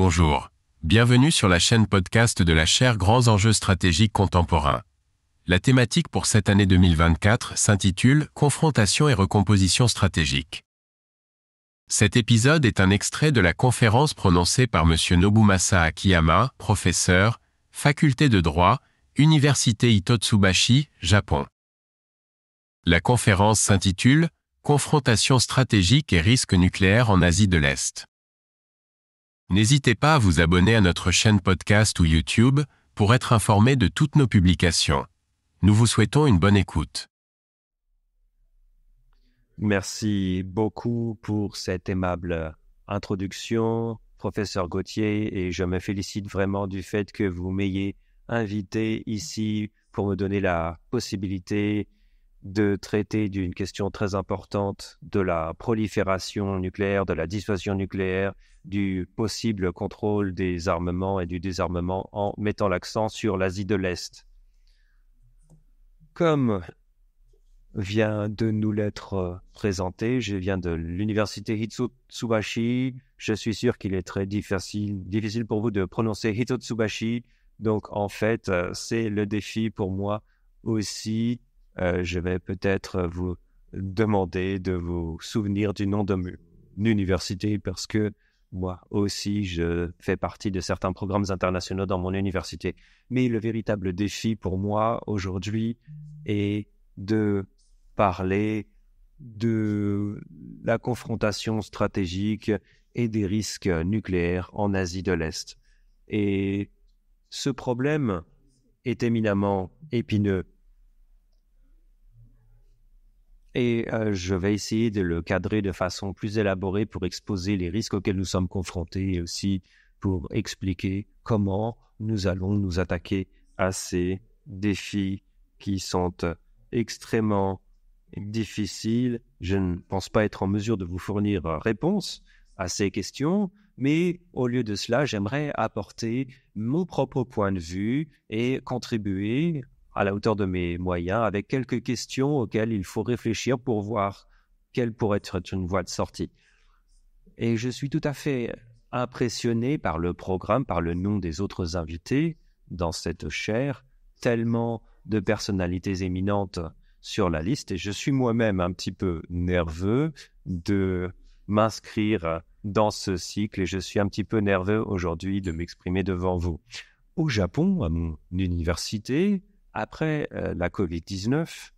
Bonjour. Bienvenue sur la chaîne podcast de la chaire Grands enjeux stratégiques contemporains. La thématique pour cette année 2024 s'intitule Confrontation et recomposition stratégique. Cet épisode est un extrait de la conférence prononcée par M. Nobumasa Akiyama, professeur, faculté de droit, Université Itotsubashi, Japon. La conférence s'intitule Confrontation stratégique et risques nucléaires en Asie de l'Est. N'hésitez pas à vous abonner à notre chaîne podcast ou YouTube pour être informé de toutes nos publications. Nous vous souhaitons une bonne écoute. Merci beaucoup pour cette aimable euh, introduction, professeur Gauthier, et je me félicite vraiment du fait que vous m'ayez invité ici pour me donner la possibilité de traiter d'une question très importante de la prolifération nucléaire, de la dissuasion nucléaire, du possible contrôle des armements et du désarmement en mettant l'accent sur l'Asie de l'Est. Comme vient de nous l'être euh, présenté, je viens de l'université Hitotsubashi, je suis sûr qu'il est très difficile, pour vous de prononcer Hitotsubashi, donc en fait euh, c'est le défi pour moi aussi euh, je vais peut-être euh, vous demander de vous souvenir du nom de mon université parce que moi aussi, je fais partie de certains programmes internationaux dans mon université. Mais le véritable défi pour moi aujourd'hui est de parler de la confrontation stratégique et des risques nucléaires en Asie de l'Est. Et ce problème est éminemment épineux et euh, je vais essayer de le cadrer de façon plus élaborée pour exposer les risques auxquels nous sommes confrontés et aussi pour expliquer comment nous allons nous attaquer à ces défis qui sont euh, extrêmement difficiles. Je ne pense pas être en mesure de vous fournir euh, réponse à ces questions, mais au lieu de cela, j'aimerais apporter mon propre point de vue et contribuer à la hauteur de mes moyens, avec quelques questions auxquelles il faut réfléchir pour voir quelle pourrait être une voie de sortie. Et je suis tout à fait impressionné par le programme, par le nom des autres invités dans cette chaire, tellement de personnalités éminentes sur la liste, et je suis moi-même un petit peu nerveux de m'inscrire dans ce cycle, et je suis un petit peu nerveux aujourd'hui de m'exprimer devant vous. Au Japon, à mon université, après euh, la Covid-19,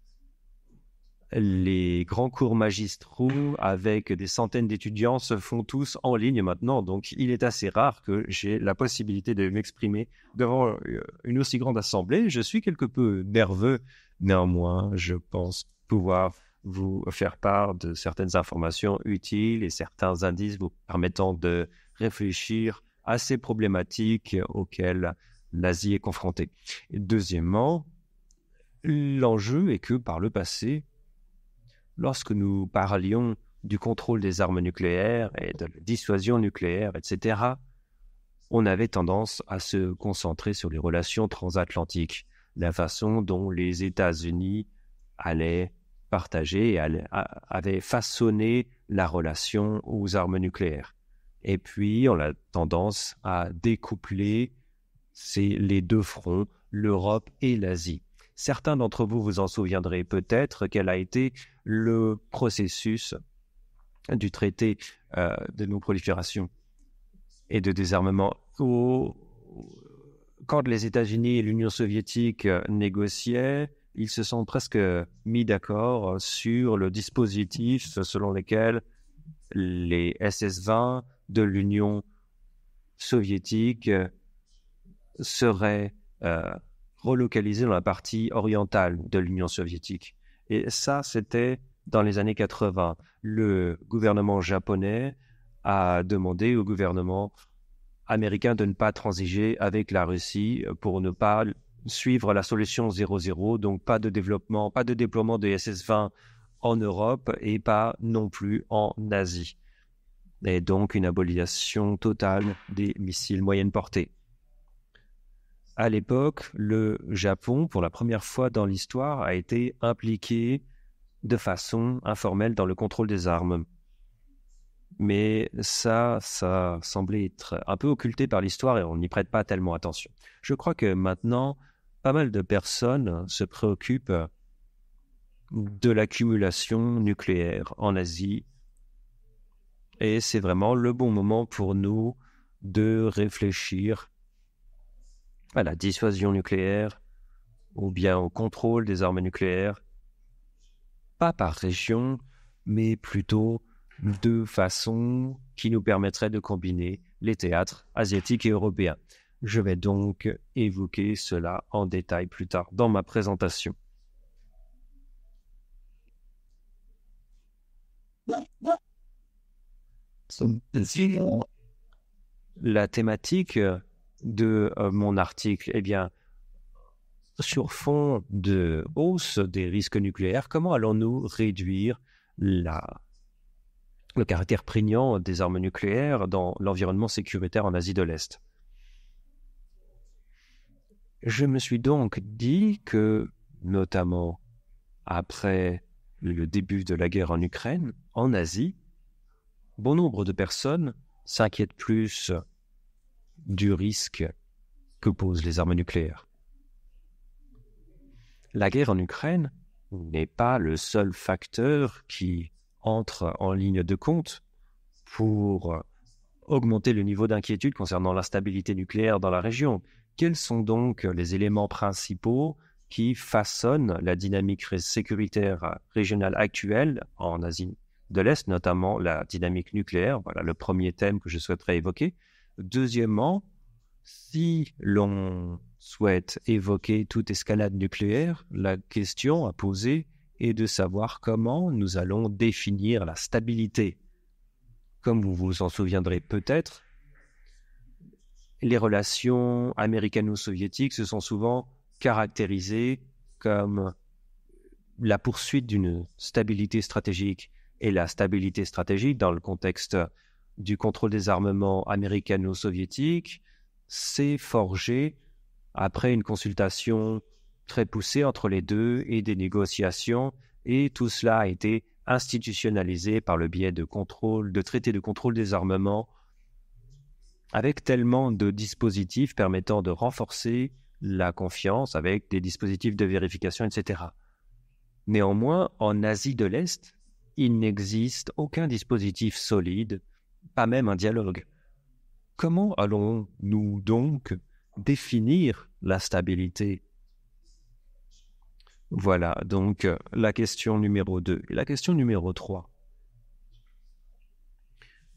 les grands cours magistraux avec des centaines d'étudiants se font tous en ligne maintenant. Donc, il est assez rare que j'ai la possibilité de m'exprimer devant euh, une aussi grande assemblée. Je suis quelque peu nerveux. Néanmoins, je pense pouvoir vous faire part de certaines informations utiles et certains indices vous permettant de réfléchir à ces problématiques auxquelles l'Asie est confrontée. deuxièmement, l'enjeu est que par le passé, lorsque nous parlions du contrôle des armes nucléaires et de la dissuasion nucléaire, etc., on avait tendance à se concentrer sur les relations transatlantiques, la façon dont les États-Unis allaient partager, et avaient façonné la relation aux armes nucléaires. Et puis, on a tendance à découpler c'est les deux fronts, l'Europe et l'Asie. Certains d'entre vous vous en souviendrez peut-être quel a été le processus du traité euh, de non-prolifération et de désarmement. Quand les États-Unis et l'Union soviétique euh, négociaient, ils se sont presque euh, mis d'accord sur le dispositif selon lequel les SS-20 de l'Union soviétique serait euh, relocalisé dans la partie orientale de l'Union soviétique. Et ça, c'était dans les années 80. Le gouvernement japonais a demandé au gouvernement américain de ne pas transiger avec la Russie pour ne pas suivre la solution 00, donc pas de développement, pas de déploiement de SS-20 en Europe et pas non plus en Asie. Et donc une abolition totale des missiles moyenne portée à l'époque, le Japon, pour la première fois dans l'histoire, a été impliqué de façon informelle dans le contrôle des armes. Mais ça, ça semblait être un peu occulté par l'histoire et on n'y prête pas tellement attention. Je crois que maintenant, pas mal de personnes se préoccupent de l'accumulation nucléaire en Asie. Et c'est vraiment le bon moment pour nous de réfléchir à la dissuasion nucléaire ou bien au contrôle des armes nucléaires, pas par région, mais plutôt de façon qui nous permettrait de combiner les théâtres asiatiques et européens. Je vais donc évoquer cela en détail plus tard dans ma présentation. La thématique de euh, mon article, eh bien, sur fond de hausse des risques nucléaires, comment allons-nous réduire la, le caractère prégnant des armes nucléaires dans l'environnement sécuritaire en Asie de l'Est Je me suis donc dit que, notamment après le début de la guerre en Ukraine, en Asie, bon nombre de personnes s'inquiètent plus du risque que posent les armes nucléaires. La guerre en Ukraine n'est pas le seul facteur qui entre en ligne de compte pour augmenter le niveau d'inquiétude concernant l'instabilité nucléaire dans la région. Quels sont donc les éléments principaux qui façonnent la dynamique sécuritaire régionale actuelle en Asie de l'Est, notamment la dynamique nucléaire Voilà le premier thème que je souhaiterais évoquer. Deuxièmement, si l'on souhaite évoquer toute escalade nucléaire, la question à poser est de savoir comment nous allons définir la stabilité. Comme vous vous en souviendrez peut-être, les relations américano-soviétiques se sont souvent caractérisées comme la poursuite d'une stabilité stratégique. Et la stabilité stratégique, dans le contexte du contrôle des armements américano-soviétiques s'est forgé après une consultation très poussée entre les deux et des négociations, et tout cela a été institutionnalisé par le biais de contrôle, de traités de contrôle des armements, avec tellement de dispositifs permettant de renforcer la confiance, avec des dispositifs de vérification, etc. Néanmoins, en Asie de l'Est, il n'existe aucun dispositif solide pas même un dialogue. Comment allons-nous donc définir la stabilité Voilà donc euh, la question numéro 2. Et la question numéro 3.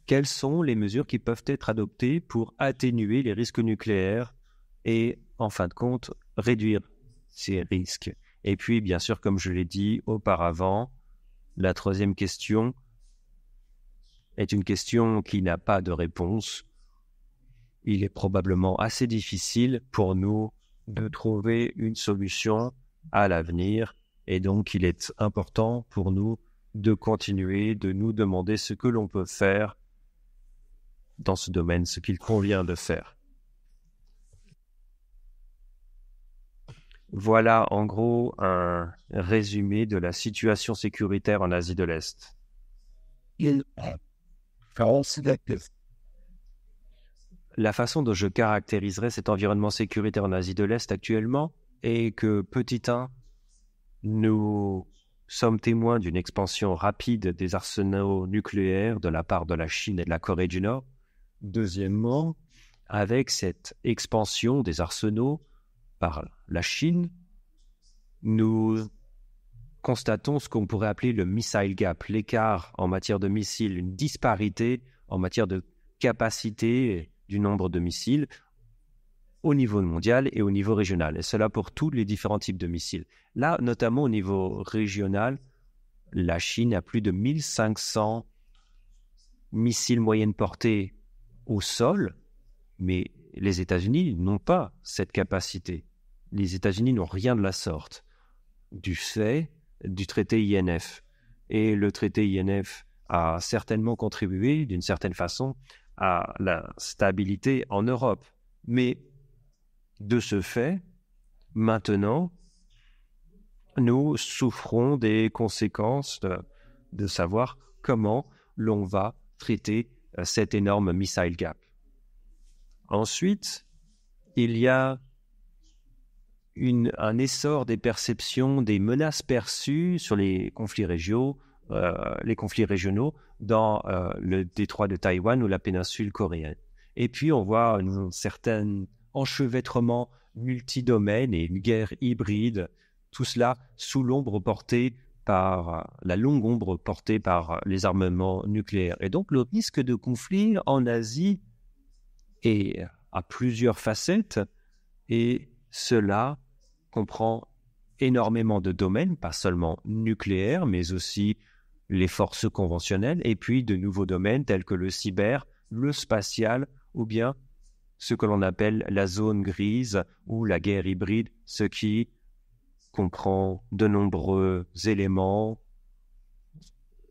Quelles sont les mesures qui peuvent être adoptées pour atténuer les risques nucléaires et, en fin de compte, réduire ces risques Et puis, bien sûr, comme je l'ai dit auparavant, la troisième question, est une question qui n'a pas de réponse. Il est probablement assez difficile pour nous de trouver une solution à l'avenir et donc il est important pour nous de continuer de nous demander ce que l'on peut faire dans ce domaine, ce qu'il convient de faire. Voilà en gros un résumé de la situation sécuritaire en Asie de l'Est. Il... La façon dont je caractériserai cet environnement sécuritaire en Asie de l'Est actuellement est que, petit un, nous sommes témoins d'une expansion rapide des arsenaux nucléaires de la part de la Chine et de la Corée du Nord. Deuxièmement, avec cette expansion des arsenaux par la Chine, nous constatons ce qu'on pourrait appeler le missile gap, l'écart en matière de missiles, une disparité en matière de capacité du nombre de missiles au niveau mondial et au niveau régional. Et cela pour tous les différents types de missiles. Là, notamment au niveau régional, la Chine a plus de 1500 missiles moyenne portée au sol, mais les États-Unis n'ont pas cette capacité. Les États-Unis n'ont rien de la sorte. Du fait du traité INF. Et le traité INF a certainement contribué, d'une certaine façon, à la stabilité en Europe. Mais de ce fait, maintenant, nous souffrons des conséquences de, savoir comment l'on va traiter euh, cet énorme missile gap. Ensuite, il y a un essor des perceptions des menaces perçues sur les conflits régionaux, euh, les conflits régionaux dans euh, le détroit de Taïwan ou la péninsule coréenne. Et puis on voit un certain enchevêtrement multidomaine et une guerre hybride, tout cela sous l'ombre portée par la longue ombre portée par les armements nucléaires. Et donc le risque de conflit en Asie est à plusieurs facettes et cela comprend énormément de domaines, pas seulement nucléaire, mais aussi les forces conventionnelles, et puis de nouveaux domaines tels que le cyber, le spatial, ou bien ce que l'on appelle la zone grise ou la guerre hybride, ce qui comprend de nombreux éléments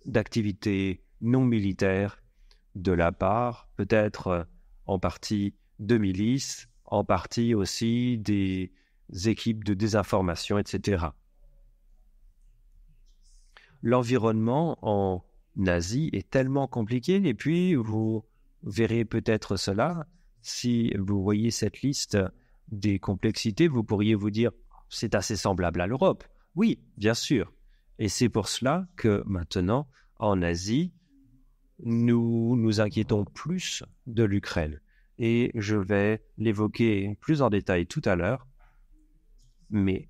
d'activités non militaires de la part, peut-être en partie de milices, en partie aussi des équipes de désinformation, etc. L'environnement en Asie est tellement compliqué, et puis vous verrez peut-être cela, si vous voyez cette liste des complexités, vous pourriez vous dire, c'est assez semblable à l'Europe. Oui, bien sûr. Et c'est pour cela que maintenant, en Asie, nous nous inquiétons plus de l'Ukraine. Et je vais l'évoquer plus en détail tout à l'heure, mais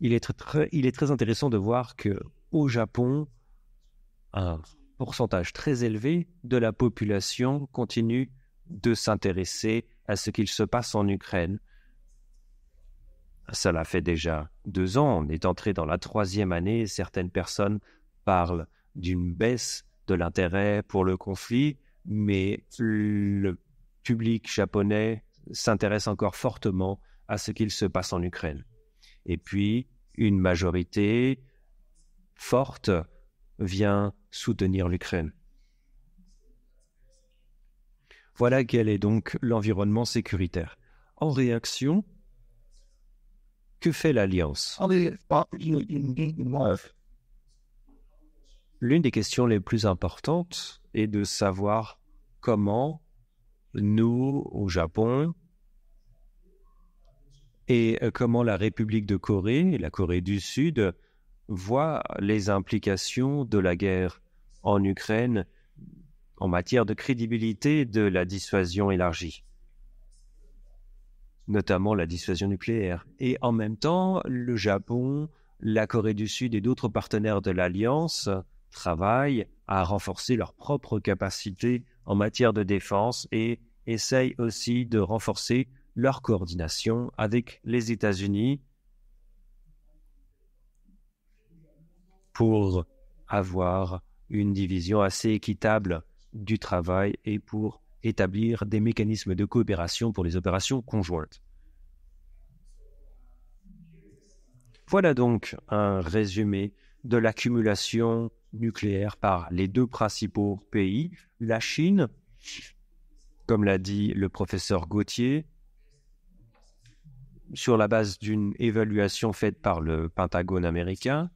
il est très, intéressant de voir que au Japon, un pourcentage très élevé de la population continue de s'intéresser à ce qu'il se passe en Ukraine. Cela fait déjà deux ans, on est entré dans la troisième année, certaines personnes parlent d'une baisse de l'intérêt pour le conflit, mais le public japonais s'intéresse encore fortement à ce qu'il se passe en Ukraine. Et puis, une majorité forte vient soutenir l'Ukraine. Voilà quel est donc l'environnement sécuritaire. En réaction, que fait l'Alliance L'une des questions les plus importantes est de savoir comment nous, au Japon, et euh, comment la République de Corée et la Corée du Sud voient les implications de la guerre en Ukraine en matière de crédibilité de la dissuasion élargie, notamment la dissuasion nucléaire. Et en même temps, le Japon, la Corée du Sud et d'autres partenaires de l'Alliance travaillent à renforcer leurs propres capacités en matière de défense et essayent aussi de renforcer leur coordination avec les États-Unis pour avoir une division assez équitable du travail et pour établir des mécanismes de coopération pour les opérations conjointes. Voilà donc un résumé de l'accumulation nucléaire par les deux principaux pays, la Chine, comme l'a dit le professeur Gauthier, sur la base d'une évaluation faite par le Pentagone américain,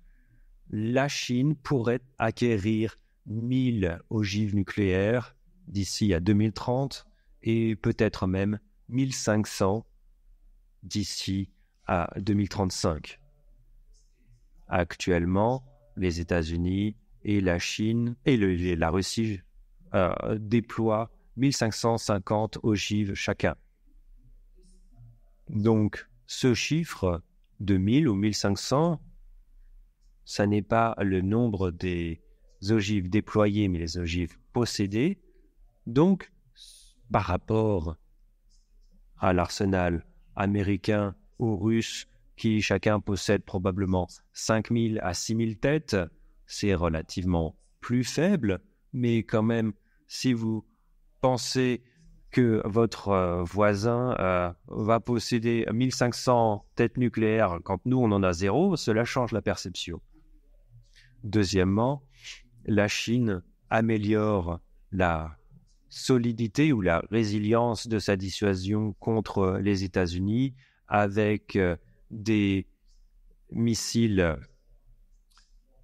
la Chine pourrait acquérir 1000 ogives nucléaires d'ici à 2030 et peut-être même 1500 d'ici à 2035. Actuellement, les États-Unis et la Chine et, la Russie euh, déploient 1550 ogives chacun. Donc, ce chiffre de 1000 ou 1500, ça n'est pas le nombre des ogives déployées, mais les ogives possédées. Donc, par rapport à l'arsenal américain ou russe, qui chacun possède probablement 5000 à 6000 têtes, c'est relativement plus faible, mais quand même, si vous pensez que votre euh, voisin euh, va posséder 1500 têtes nucléaires quand nous, on en a zéro, cela change la perception. Deuxièmement, la Chine améliore la solidité ou la résilience de sa dissuasion contre les États-Unis avec euh, des missiles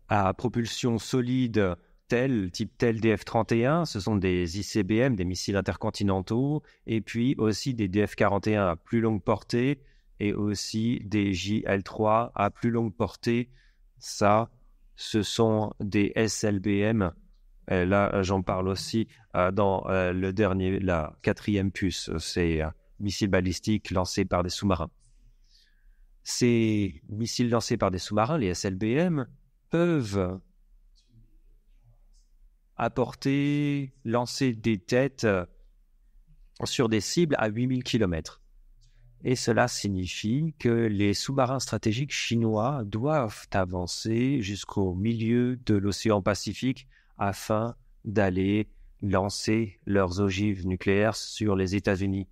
à propulsion solide TEL, type TEL DF-31, ce sont des ICBM, des missiles intercontinentaux, et puis aussi des DF-41 à plus longue portée, et aussi des JL-3 à plus longue portée. Ça, ce sont des SLBM. Euh, là, j'en parle aussi euh, dans euh, le dernier, la quatrième puce, ces missiles balistiques lancés par des sous-marins. Ces missiles lancés par des sous-marins, les SLBM, peuvent apporter, lancer des têtes euh, sur des cibles à 8000 km. Et cela signifie que les sous-marins stratégiques chinois doivent avancer jusqu'au milieu de l'océan Pacifique afin d'aller lancer leurs ogives nucléaires sur les États-Unis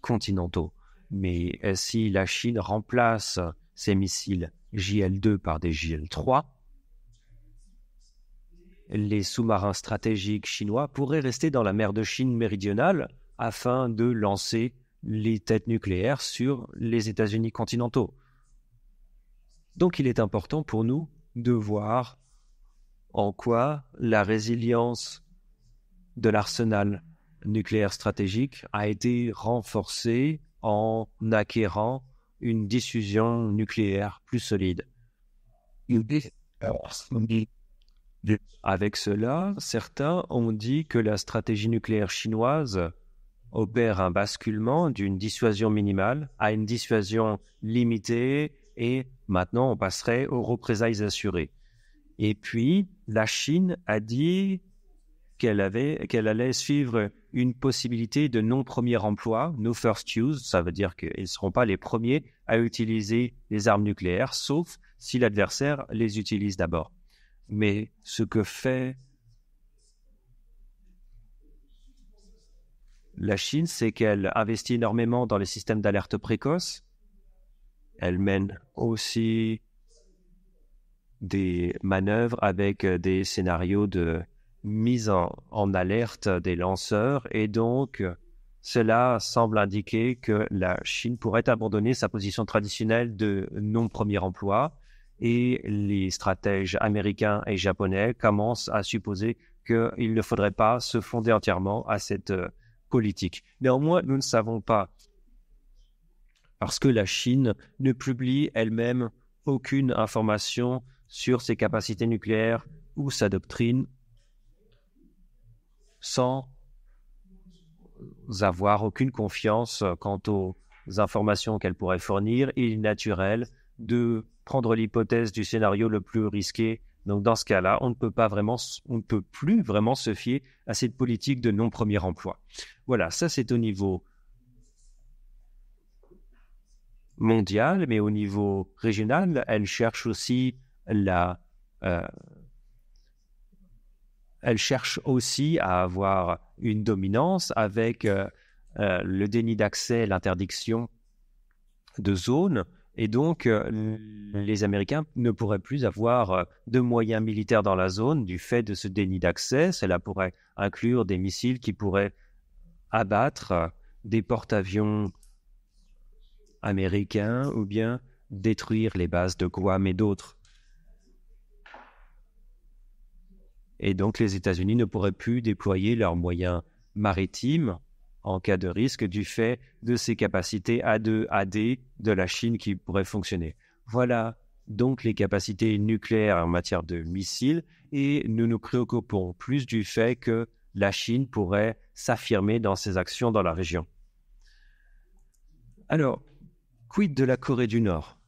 continentaux. Mais euh, si la Chine remplace ses missiles JL2 par des JL3, les sous-marins stratégiques chinois pourraient rester dans la mer de Chine méridionale afin de lancer les têtes nucléaires sur les États-Unis continentaux. Donc il est important pour nous de voir en quoi la résilience de l'arsenal nucléaire stratégique a été renforcée en acquérant une diffusion nucléaire plus solide. Avec cela, certains ont dit que la stratégie nucléaire chinoise opère un basculement d'une dissuasion minimale à une dissuasion limitée et maintenant on passerait aux représailles assurées. Et puis, la Chine a dit qu'elle qu'elle allait suivre une possibilité de non-premier emploi, no first use, ça veut dire qu'ils ne seront pas les premiers à utiliser les armes nucléaires, sauf si l'adversaire les utilise d'abord mais ce que fait la Chine, c'est qu'elle investit énormément dans les systèmes d'alerte précoce. Elle mène aussi des manœuvres avec euh, des scénarios de mise en, alerte des lanceurs et donc cela semble indiquer que la Chine pourrait abandonner sa position traditionnelle de non-premier emploi et les stratèges américains et japonais commencent à supposer qu'il ne faudrait pas se fonder entièrement à cette euh, politique. Néanmoins, nous ne savons pas, parce que la Chine ne publie elle-même aucune information sur ses capacités nucléaires ou sa doctrine sans avoir aucune confiance euh, quant aux informations qu'elle pourrait fournir. Il est naturel de prendre l'hypothèse du scénario le plus risqué. Donc dans ce cas-là, on ne peut pas vraiment, on peut plus vraiment se fier à cette politique de non premier emploi. Voilà, ça c'est au niveau mondial, mais au niveau régional, elle cherche aussi la, euh, elle cherche aussi à avoir une dominance avec euh, euh, le déni d'accès, l'interdiction de zones et donc, euh, les Américains ne pourraient plus avoir euh, de moyens militaires dans la zone du fait de ce déni d'accès. Cela pourrait inclure des missiles qui pourraient abattre euh, des porte-avions américains ou bien détruire les bases de Guam et d'autres. Et donc les États-Unis ne pourraient plus déployer leurs moyens maritimes en cas de risque du fait de ses capacités A2, AD de la Chine qui pourraient fonctionner. Voilà donc les capacités nucléaires en matière de missiles et nous nous préoccupons plus du fait que la Chine pourrait s'affirmer dans ses actions dans la région. Alors, quid de la Corée du Nord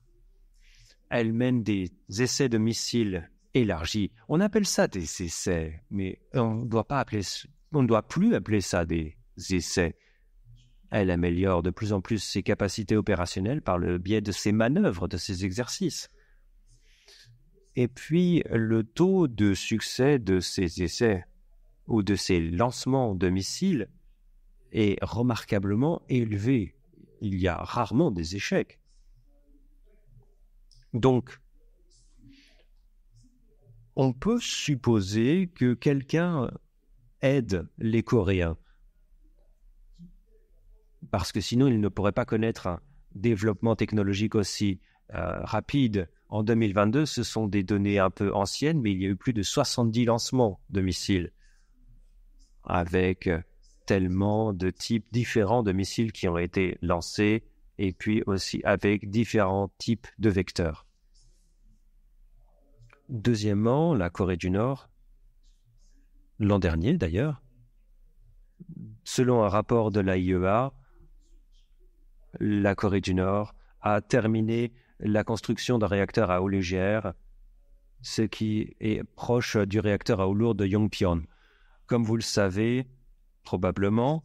Elle mène des essais de missiles élargis. On appelle ça des essais, mais on ne doit pas appeler, on doit plus appeler ça des essais. Elle améliore de plus en plus ses capacités opérationnelles par le biais de ses manœuvres, de ses exercices. Et puis, le taux de succès de ses essais ou de ses lancements de missiles est remarquablement élevé. Il y a rarement des échecs. Donc, on peut supposer que quelqu'un aide les Coréens parce que sinon, ils ne pourraient pas connaître un développement technologique aussi euh, rapide. En 2022, ce sont des données un peu anciennes, mais il y a eu plus de 70 lancements de missiles avec euh, tellement de types différents de missiles qui ont été lancés et puis aussi avec différents types de vecteurs. Deuxièmement, la Corée du Nord, l'an dernier d'ailleurs, selon un rapport de l'AIEA, la Corée du Nord a terminé la construction d'un réacteur à eau légère, ce qui est proche du réacteur à eau lourde de Yongpyeon. Comme vous le savez, probablement,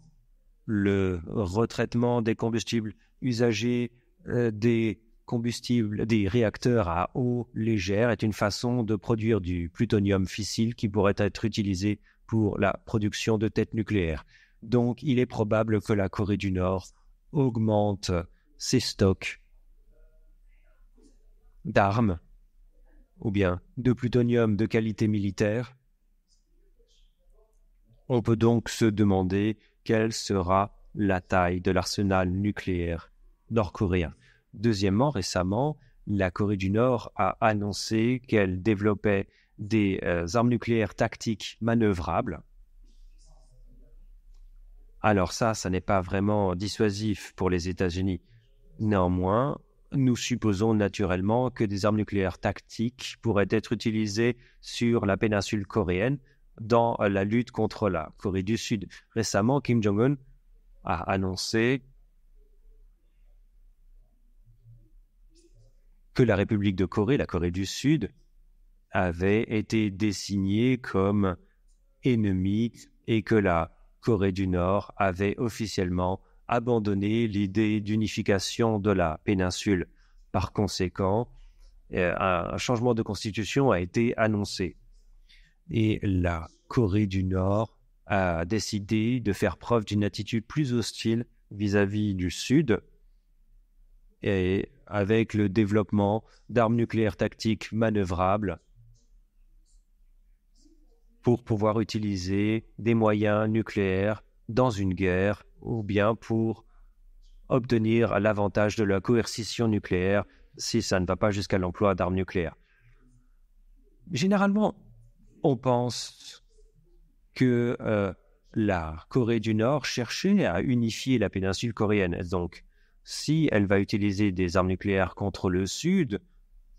le retraitement des combustibles usagés euh, des des réacteurs à eau légère est une façon de produire du plutonium fissile qui pourrait être utilisé pour la production de têtes nucléaires. Donc, il est probable que la Corée du Nord augmente ses stocks d'armes ou bien de plutonium de qualité militaire, on peut donc se demander quelle sera la taille de l'arsenal nucléaire nord-coréen. Deuxièmement, récemment, la Corée du Nord a annoncé qu'elle développait des euh, armes nucléaires tactiques manœuvrables alors ça, ça n'est pas vraiment dissuasif pour les États-Unis. Néanmoins, nous supposons naturellement que des armes nucléaires tactiques pourraient être utilisées sur la péninsule coréenne dans la lutte contre la Corée du Sud. Récemment, Kim Jong-un a annoncé que la République de Corée, la Corée du Sud, avait été désignée comme ennemie et que la Corée du Nord avait officiellement abandonné l'idée d'unification de la péninsule. Par conséquent, euh, un changement de constitution a été annoncé. Et la Corée du Nord a décidé de faire preuve d'une attitude plus hostile vis-à-vis du Sud et avec le développement d'armes nucléaires tactiques manœuvrables pour pouvoir utiliser des moyens nucléaires dans une guerre ou bien pour obtenir l'avantage de la coercition nucléaire si ça ne va pas jusqu'à l'emploi d'armes nucléaires. Généralement, on pense que euh, la Corée du Nord cherchait à unifier la péninsule coréenne. Donc, si elle va utiliser des armes nucléaires contre le Sud,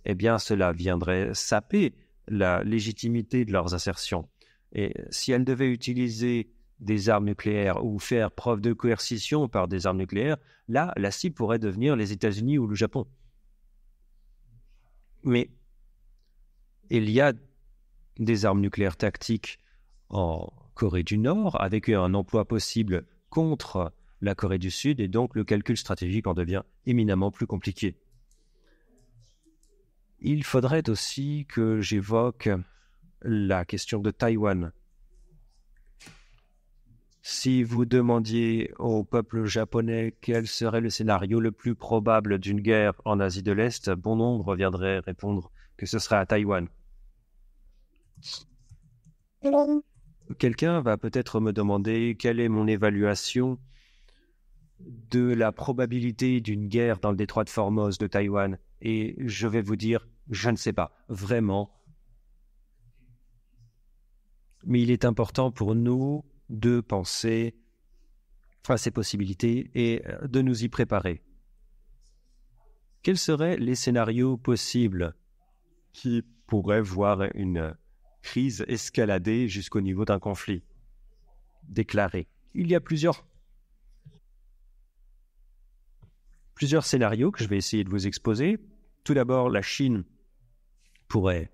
eh bien cela viendrait saper la légitimité de leurs assertions. Et si elle devait utiliser des armes nucléaires ou faire preuve de coercition par des armes nucléaires, là, la cible pourrait devenir les États-Unis ou le Japon. Mais il y a des armes nucléaires tactiques en Corée du Nord avec un emploi possible contre la Corée du Sud et donc le calcul stratégique en devient éminemment plus compliqué. Il faudrait aussi que j'évoque la question de Taïwan. Si vous demandiez au peuple japonais quel serait le scénario le plus probable d'une guerre en Asie de l'Est, bon nombre viendraient répondre que ce serait à Taïwan. Quelqu'un va peut-être me demander quelle est mon évaluation de la probabilité d'une guerre dans le détroit de Formose de Taïwan. Et je vais vous dire, je ne sais pas. Vraiment, mais il est important pour nous de penser à ces possibilités et euh, de nous y préparer. Quels seraient les scénarios possibles qui pourraient voir une crise escalader jusqu'au niveau d'un conflit déclaré Il y a plusieurs plusieurs scénarios que je vais essayer de vous exposer. Tout d'abord, la Chine pourrait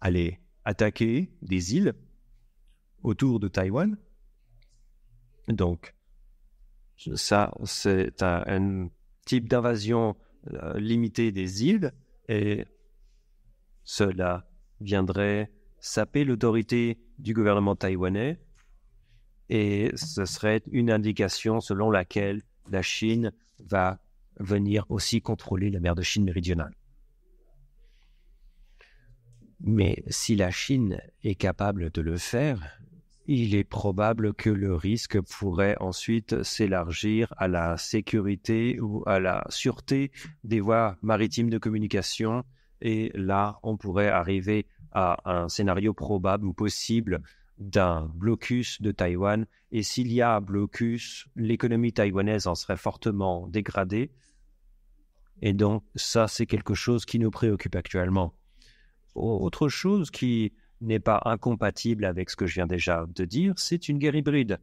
aller attaquer des îles autour de Taïwan. Donc, ça, c'est un type d'invasion euh, limitée des îles et cela viendrait saper l'autorité du gouvernement taïwanais et ce serait une indication selon laquelle la Chine va venir aussi contrôler la mer de Chine méridionale. Mais si la Chine est capable de le faire, il est probable que le risque pourrait ensuite s'élargir à la sécurité ou à la sûreté des voies maritimes de communication. Et là, on pourrait arriver à un scénario probable ou possible d'un blocus de Taïwan. Et s'il y a un blocus, l'économie taïwanaise en serait fortement dégradée. Et donc, ça, c'est quelque chose qui nous préoccupe actuellement. Autre chose qui n'est pas incompatible avec ce que je viens déjà de dire, c'est une guerre hybride.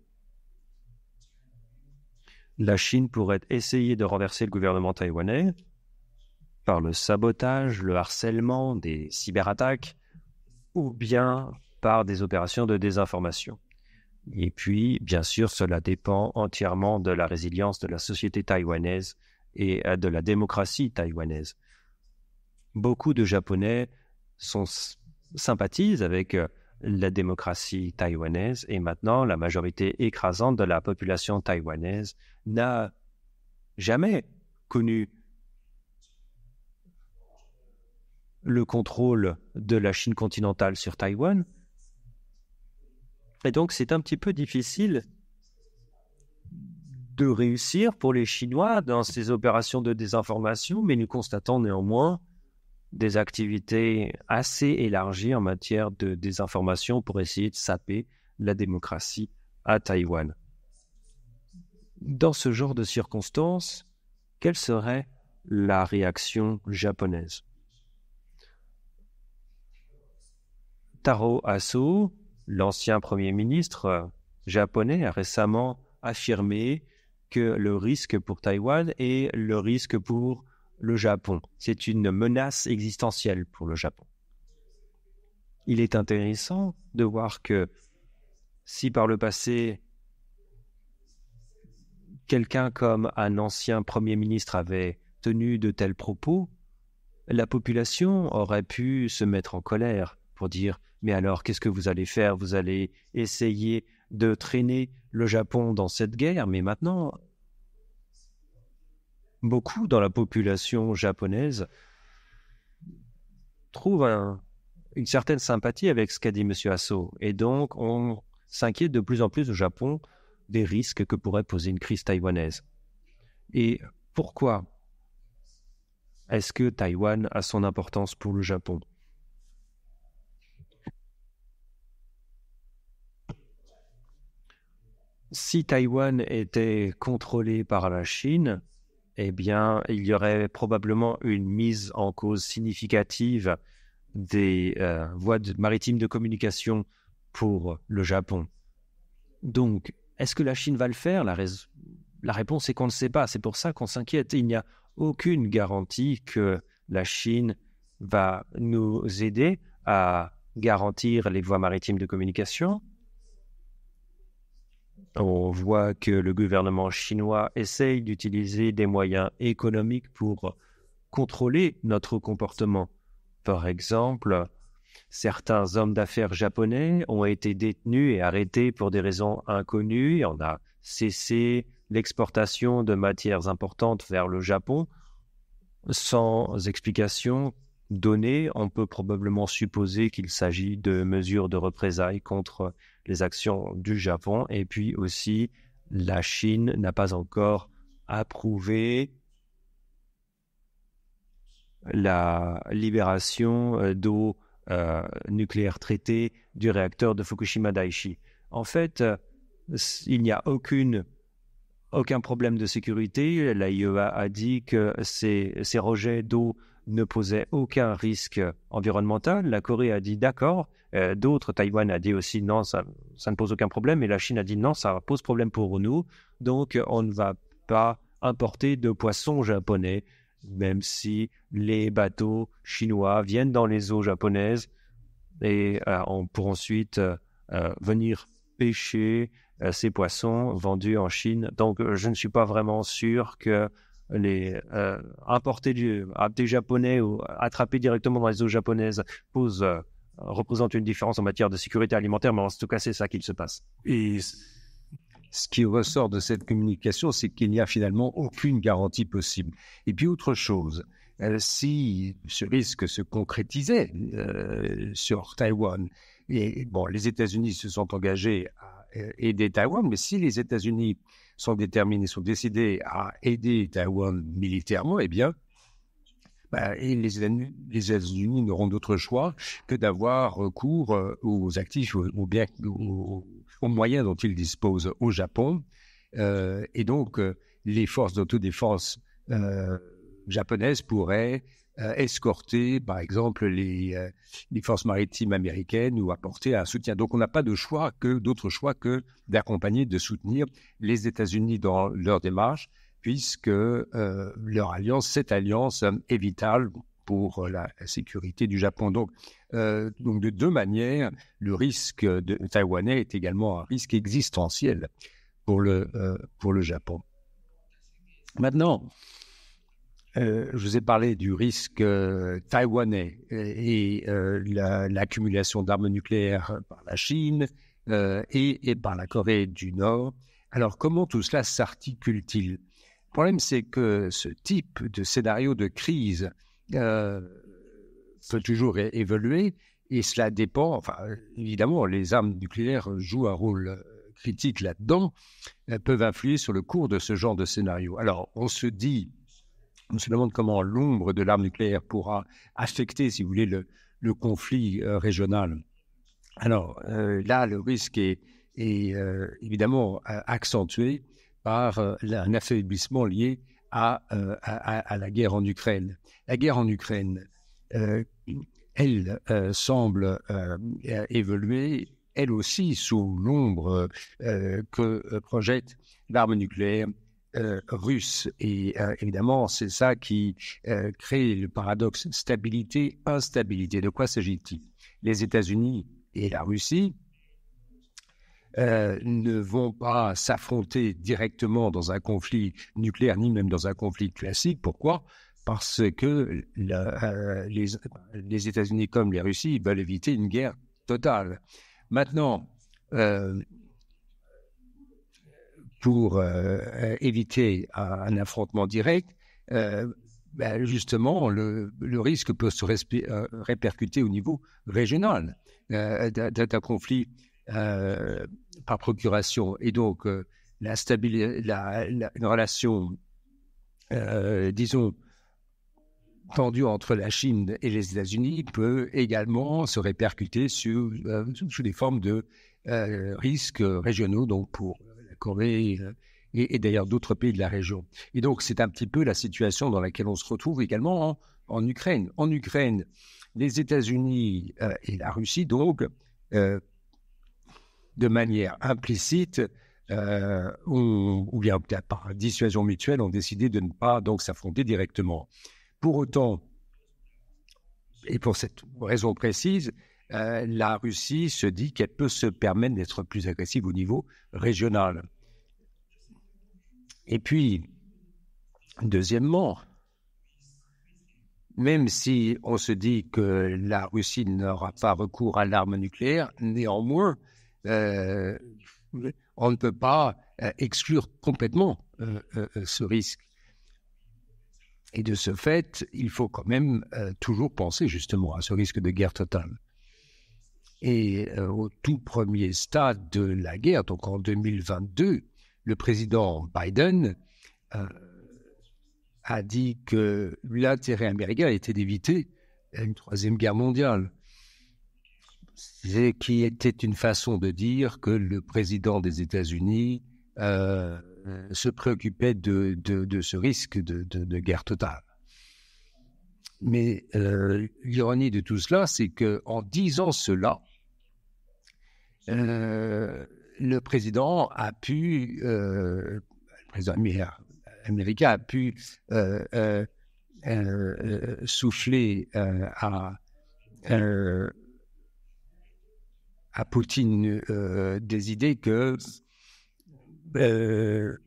La Chine pourrait essayer de renverser le gouvernement taïwanais par le sabotage, le harcèlement, des cyberattaques, ou bien par des opérations de désinformation. Et puis, bien sûr, cela dépend entièrement de la résilience de la société taïwanaise et euh, de la démocratie taïwanaise. Beaucoup de Japonais sont sympathise avec euh, la démocratie taïwanaise et maintenant la majorité écrasante de la population taïwanaise n'a jamais connu le contrôle de la Chine continentale sur Taïwan. Et donc c'est un petit peu difficile de réussir pour les Chinois dans ces opérations de désinformation, mais nous constatons néanmoins des activités assez élargies en matière de désinformation pour essayer de saper la démocratie à Taïwan. Dans ce genre de circonstances, quelle serait la réaction japonaise Taro Aso, l'ancien Premier ministre japonais, a récemment affirmé que le risque pour Taïwan est le risque pour le Japon. C'est une menace existentielle pour le Japon. Il est intéressant de voir que si par le passé, quelqu'un comme un ancien Premier ministre avait tenu de tels propos, la population aurait pu se mettre en colère pour dire Mais alors, qu'est-ce que vous allez faire Vous allez essayer de traîner le Japon dans cette guerre, mais maintenant, beaucoup dans la population japonaise trouvent une certaine sympathie avec ce qu'a dit M. Asso. Et donc, on s'inquiète de plus en plus au Japon des risques que pourrait poser une crise taïwanaise. Et pourquoi est-ce que Taïwan a son importance pour le Japon Si Taïwan était contrôlé par la Chine, eh bien, il y aurait probablement une mise en cause significative des euh, voies maritimes de communication pour le Japon. Donc, est-ce que la Chine va le faire la, la, réponse est qu'on ne sait pas. C'est pour ça qu'on s'inquiète. Il n'y a aucune garantie que la Chine va nous aider à garantir les voies maritimes de communication. On voit que le gouvernement chinois essaye d'utiliser des moyens économiques pour contrôler notre comportement. Par exemple, certains hommes d'affaires japonais ont été détenus et arrêtés pour des raisons inconnues on a cessé l'exportation de matières importantes vers le Japon. Sans explication donnée, on peut probablement supposer qu'il s'agit de mesures de représailles contre les actions du Japon. Et puis aussi, la Chine n'a pas encore approuvé la libération euh, d'eau euh, nucléaire traitée du réacteur de Fukushima Daiichi. En fait, euh, il n'y a aucune, aucun problème de sécurité. L'AIEA a dit que ces rejets d'eau ne posait aucun risque environnemental. La Corée a dit d'accord. Euh, d'autres, Taïwan a dit aussi non, ça, ne pose aucun problème. Et la Chine a dit non, ça pose problème pour nous. Donc, on ne va pas importer de poissons japonais, même si les bateaux chinois viennent dans les eaux japonaises et euh, on pour ensuite euh, venir pêcher ces poissons vendus en Chine. Donc, je ne suis pas vraiment sûr que les euh, importer du, des japonais ou attraper directement dans les eaux japonaises pose euh, représente une différence en matière de sécurité alimentaire, mais en tout cas c'est ça qu'il se passe. Et ce qui ressort de cette communication, c'est qu'il n'y a finalement aucune garantie possible. Et puis autre chose, euh, si ce risque se concrétisait sur Taïwan, et bon, les États-Unis se sont engagés à aider Taïwan, mais si les États-Unis sont déterminés, sont décidés à aider Taïwan militairement, eh bien, bah, et les États-Unis n'auront d'autre choix que d'avoir recours euh, aux actifs, aux, moyens dont ils disposent au Japon. Euh, et donc, euh, les forces d'autodéfense euh, Japonaise pourraient euh, escorter, par exemple, les, euh, forces maritimes américaines ou apporter un soutien. Donc, on n'a pas de choix que d'autre choix que d'accompagner, de soutenir les États-Unis dans leur démarche, puisque euh, leur alliance, cette alliance, est vitale pour la sécurité du Japon. Donc, donc de deux manières, le risque de, taïwanais est également un risque existentiel pour le, pour le Japon. Maintenant, euh, je vous ai parlé du risque euh, taïwanais et, euh, l'accumulation d'armes nucléaires par la Chine et, et, par la Corée du Nord. Alors comment tout cela s'articule-t-il Le problème, c'est que ce type de scénario de crise peut toujours évoluer et cela dépend, enfin évidemment, les armes nucléaires jouent un rôle critique là-dedans, peuvent influer sur le cours de ce genre de scénario. Alors on se dit on se demande comment l'ombre de l'arme nucléaire pourra affecter, si vous voulez, le, conflit euh, régional. Alors euh, là, le risque est, euh, évidemment accentué par un affaiblissement lié à, la guerre en Ukraine. La guerre en Ukraine, elle semble évoluer, elle aussi, sous l'ombre que projette l'arme nucléaire euh, russes Et euh, évidemment, c'est ça qui euh, crée le paradoxe stabilité-instabilité. De quoi s'agit-il Les États-Unis et la Russie ne vont pas s'affronter directement dans un conflit nucléaire, ni même dans un conflit classique. Pourquoi Parce que les, États-Unis comme les Russies veulent éviter une guerre totale. Maintenant, pour euh, euh, éviter un, affrontement direct, euh, ben, justement, le, risque peut se répercuter au niveau régional d'un conflit par procuration. Et donc, la, la, une relation, disons, tendue entre la Chine et les États-Unis peut également se répercuter sous des formes de risques régionaux, donc pour Corée euh, et, d'ailleurs d'autres pays de la région. Et donc, c'est un petit peu la situation dans laquelle on se retrouve également en, Ukraine. En Ukraine, les États-Unis euh, et la Russie, donc, euh, de manière implicite, ou, ou, bien peut par dissuasion mutuelle, ont décidé de ne pas donc s'affronter directement. Pour autant, et pour cette raison précise, euh, la Russie se dit qu'elle peut se permettre d'être plus agressive au niveau régional. Et puis, deuxièmement, même si on se dit que la Russie n'aura pas recours à l'arme nucléaire, néanmoins, euh, on ne peut pas euh, exclure complètement ce risque. Et de ce fait, il faut quand même toujours penser justement à ce risque de guerre totale. Et euh, au tout premier stade de la guerre, donc en 2022, le président Biden euh, a dit que l'intérêt américain était d'éviter une troisième guerre mondiale. Ce qui était une façon de dire que le président des États-Unis euh, se préoccupait de, ce risque de, guerre totale. Mais l'ironie de tout cela, c'est qu'en disant cela, euh, le président a pu, euh, le président américain a pu euh, souffler à à Poutine des idées que le,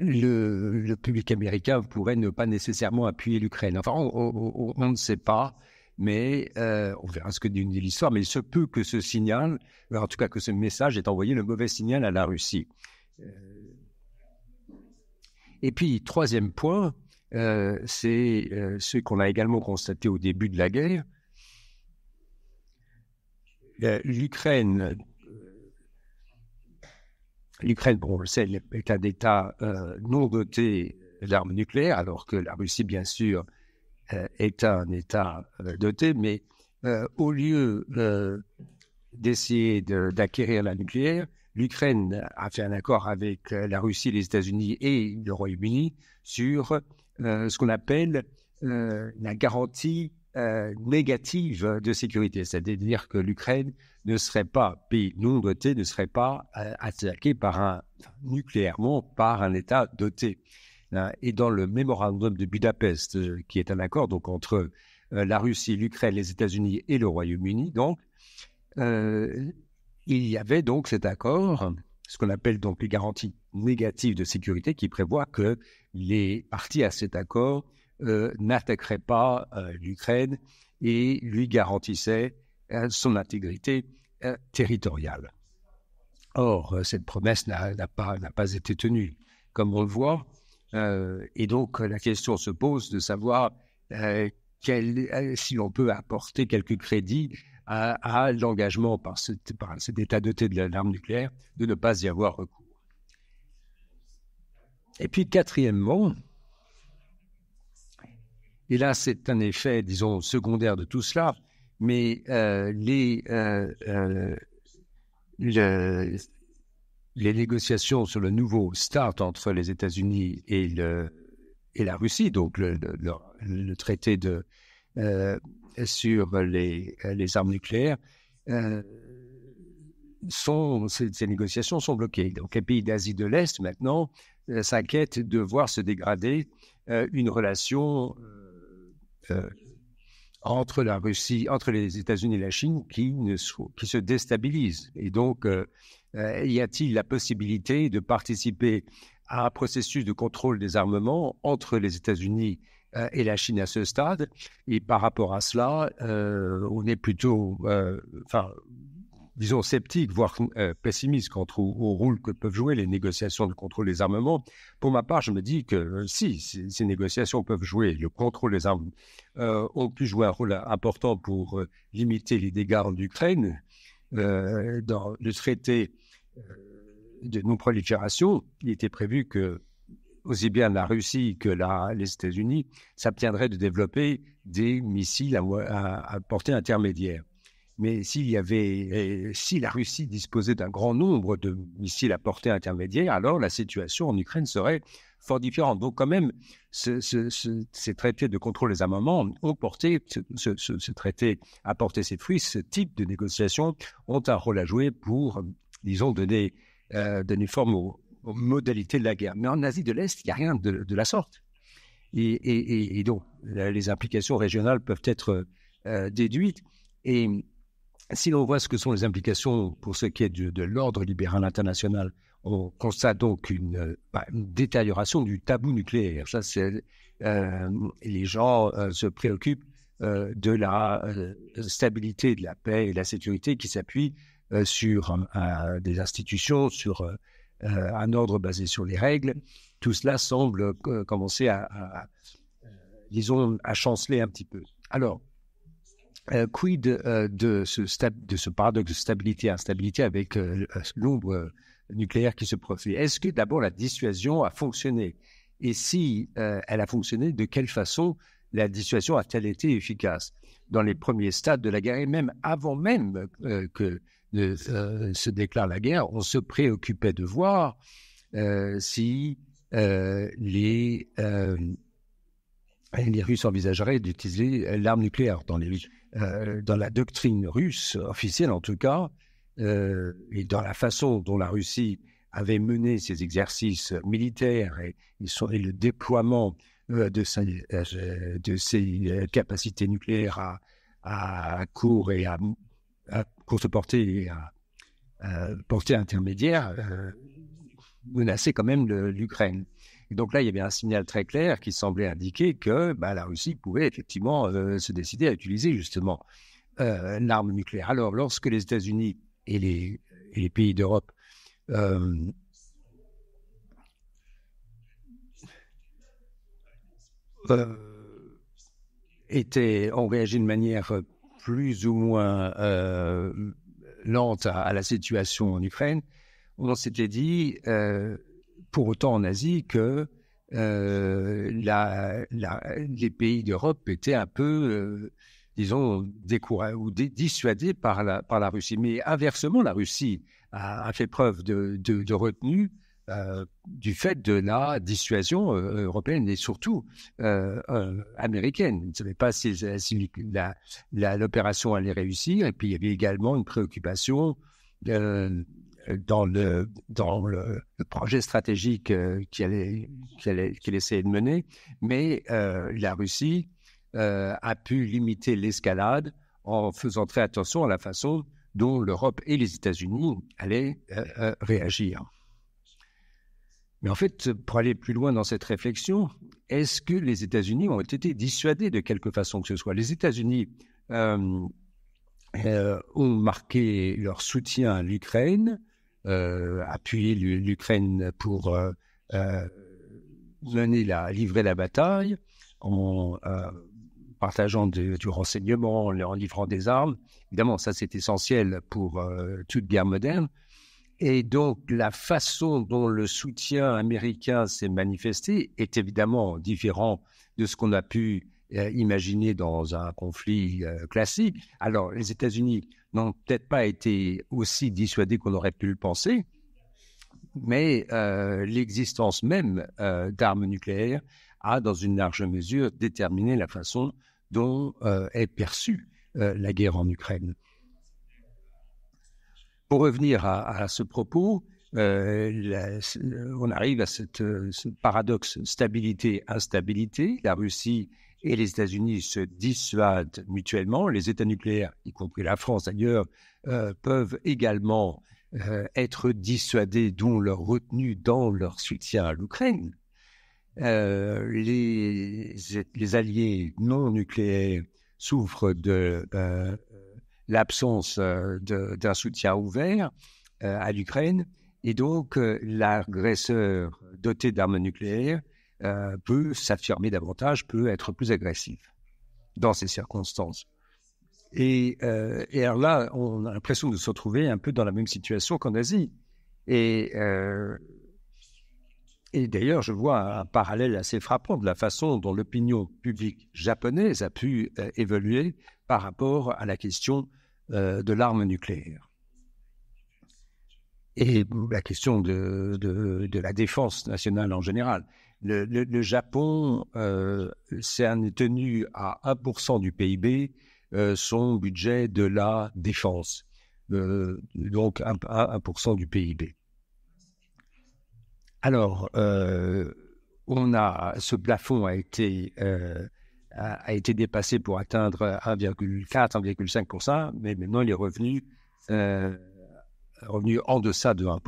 le, public américain pourrait ne pas nécessairement appuyer l'Ukraine. Enfin, on, ne sait pas mais euh, on verra ce que dit l'histoire, mais il se peut que ce signal, euh, en tout cas que ce message ait envoyé le mauvais signal à la Russie. Euh, et puis, troisième point, c'est ce qu'on a également constaté au début de la guerre. L'Ukraine, l'Ukraine, bon, on le est un État non doté d'armes nucléaires, alors que la Russie, bien sûr, est euh, un État euh, doté, mais euh, au lieu d'essayer d'acquérir la nucléaire, l'Ukraine a fait un accord avec la Russie, les États-Unis et le Royaume-Uni sur ce qu'on appelle la garantie négative de sécurité, c'est-à-dire que l'Ukraine ne serait pas, pays non doté, ne serait pas attaqué par un, nucléairement par un État doté. Hein, et dans le mémorandum de Budapest, euh, qui est un accord donc entre euh, la Russie, l'Ukraine, les États-Unis et le Royaume-Uni, donc euh, il y avait donc cet accord, ce qu'on appelle donc les garanties négatives de sécurité, qui prévoit que les parties à cet accord n'attaqueraient pas l'Ukraine et lui garantissaient son intégrité territoriale. Or, cette promesse n'a pas, été tenue. Comme on le voit, euh, et donc, la question se pose de savoir euh, euh, si on peut apporter quelques crédits à, l'engagement par, cet état doté de l'arme nucléaire de ne pas y avoir recours. Et puis, quatrièmement, et là, c'est un effet, disons, secondaire de tout cela, mais les, le, les négociations sur le nouveau START entre les États-Unis et, et la Russie, donc le, traité de, euh, sur les, les, armes nucléaires, euh, sont, ces, négociations sont bloquées. Donc les pays d'Asie de l'Est, maintenant, s'inquiète euh, s'inquiètent de voir se dégrader une relation entre la Russie, entre les États-Unis et la Chine qui, ne, qui se déstabilise. Et donc, euh, y a-t-il la possibilité de participer à un processus de contrôle des armements entre les États-Unis euh, et la Chine à ce stade Et par rapport à cela, euh, on est plutôt, enfin, disons, sceptique, voire pessimiste quant au, rôle que peuvent jouer les négociations de contrôle des armements. Pour ma part, je me dis que si ces, négociations peuvent jouer, le contrôle des armes ont pu jouer un rôle important pour limiter les dégâts en Ukraine. dans le traité de non-prolifération, il était prévu que, aussi bien la Russie que les États-Unis s'abtiendraient de développer des missiles à, portée intermédiaire. Mais s'il y avait, si la Russie disposait d'un grand nombre de missiles à portée intermédiaire, alors la situation en Ukraine serait fort différente. Donc, quand même, ces traités de contrôle des armements ont porté, ce, traité a porté ses fruits. Ce type de négociations ont un rôle à jouer pour disons, donner, euh, forme aux, modalités de la guerre. Mais en Asie de l'Est, il n'y a rien de, la sorte. Et, donc, les implications régionales peuvent être euh, déduites. Et si l'on voit ce que sont les implications pour ce qui est de, l'ordre libéral international, on constate donc une, euh, bah, détérioration du tabou nucléaire. Ça, euh, les gens euh, se préoccupent de la stabilité, de la paix et de la sécurité qui s'appuie euh, sur euh, euh, des institutions, sur un ordre basé sur les règles, tout cela semble commencer à, disons, à chanceler un petit peu. Alors, quid de, ce de ce paradoxe de stabilité instabilité avec l'ombre nucléaire qui se profile Est-ce que d'abord la dissuasion a fonctionné Et si elle a fonctionné, de quelle façon la dissuasion a-t-elle été efficace dans les premiers stades de la guerre et même avant même que euh, se déclare la guerre, on se préoccupait de voir euh, si euh, les, les Russes envisageraient d'utiliser l'arme nucléaire dans les dans la doctrine russe officielle en tout cas, et dans la façon dont la Russie avait mené ses exercices militaires et, le déploiement de, de ses capacités nucléaires à, à court et à, à se se et à, euh, euh, portée intermédiaire euh, quand même l'Ukraine. donc là, il y avait un signal très clair qui semblait indiquer que bah, la Russie pouvait effectivement euh, se décider à utiliser justement l'arme nucléaire. Alors, lorsque les États-Unis et les, et les, pays d'Europe étaient, ont réagi de manière plus ou moins euh, lente à, la situation en Ukraine, on s'était dit, euh, pour autant en Asie, que euh, la, les pays d'Europe étaient un peu, disons, découragés ou dissuadés par la, par la Russie. Mais inversement, la Russie a, fait preuve de retenue euh, du fait de la dissuasion euh, européenne et surtout euh, américaine. on ne savait pas si, l'opération allait réussir. Et puis, il y avait également une préoccupation dans le projet stratégique qu'elle qu'il essayait de mener, mais la Russie a pu limiter l'escalade en faisant très attention à la façon dont l'Europe et les États-Unis allaient réagir. Mais en fait, pour aller plus loin dans cette réflexion, est-ce que les États-Unis ont été dissuadés de quelque façon que ce soit Les États-Unis euh, euh, ont marqué leur soutien à l'Ukraine, euh, appuyé l'Ukraine pour mener la, livrer la bataille, en partageant du renseignement, en livrant des armes. Évidemment, ça c'est essentiel pour toute guerre moderne. Et donc, la façon dont le soutien américain s'est manifesté est évidemment différent de ce qu'on a pu euh, imaginer dans un conflit euh, classique. Alors, les États-Unis n'ont peut-être pas été aussi dissuadés qu'on aurait pu le penser, mais euh, l'existence même d'armes nucléaires a, dans une large mesure, déterminé la façon dont est perçue la guerre en Ukraine. Pour revenir à, ce propos, euh, euh, on arrive à cette, euh, ce paradoxe stabilité-instabilité. La Russie et les États-Unis se dissuadent mutuellement. Les États nucléaires, y compris la France d'ailleurs, peuvent également être dissuadés, dont leur retenue dans leur soutien à l'Ukraine. Les, les, alliés non nucléaires souffrent de l'absence euh, d'un soutien ouvert euh, à l'Ukraine. Et donc, euh, l'agresseur doté d'armes nucléaires peut s'affirmer davantage, peut être plus agressif dans ces circonstances. Et, alors là, on a l'impression de se retrouver un peu dans la même situation qu'en Asie. Et, d'ailleurs, je vois un parallèle assez frappant de la façon dont l'opinion publique japonaise a pu évoluer par rapport à la question euh, de l'arme nucléaire. Et la question de, la défense nationale en général. Le, Japon euh, s'est tenu à 1% du PIB euh, son budget de la défense, donc à 1%, du PIB. Alors, on a, ce plafond a été a été dépassé pour atteindre 1,4-1,5 mais maintenant les revenus, euh, revenus en deçà de 1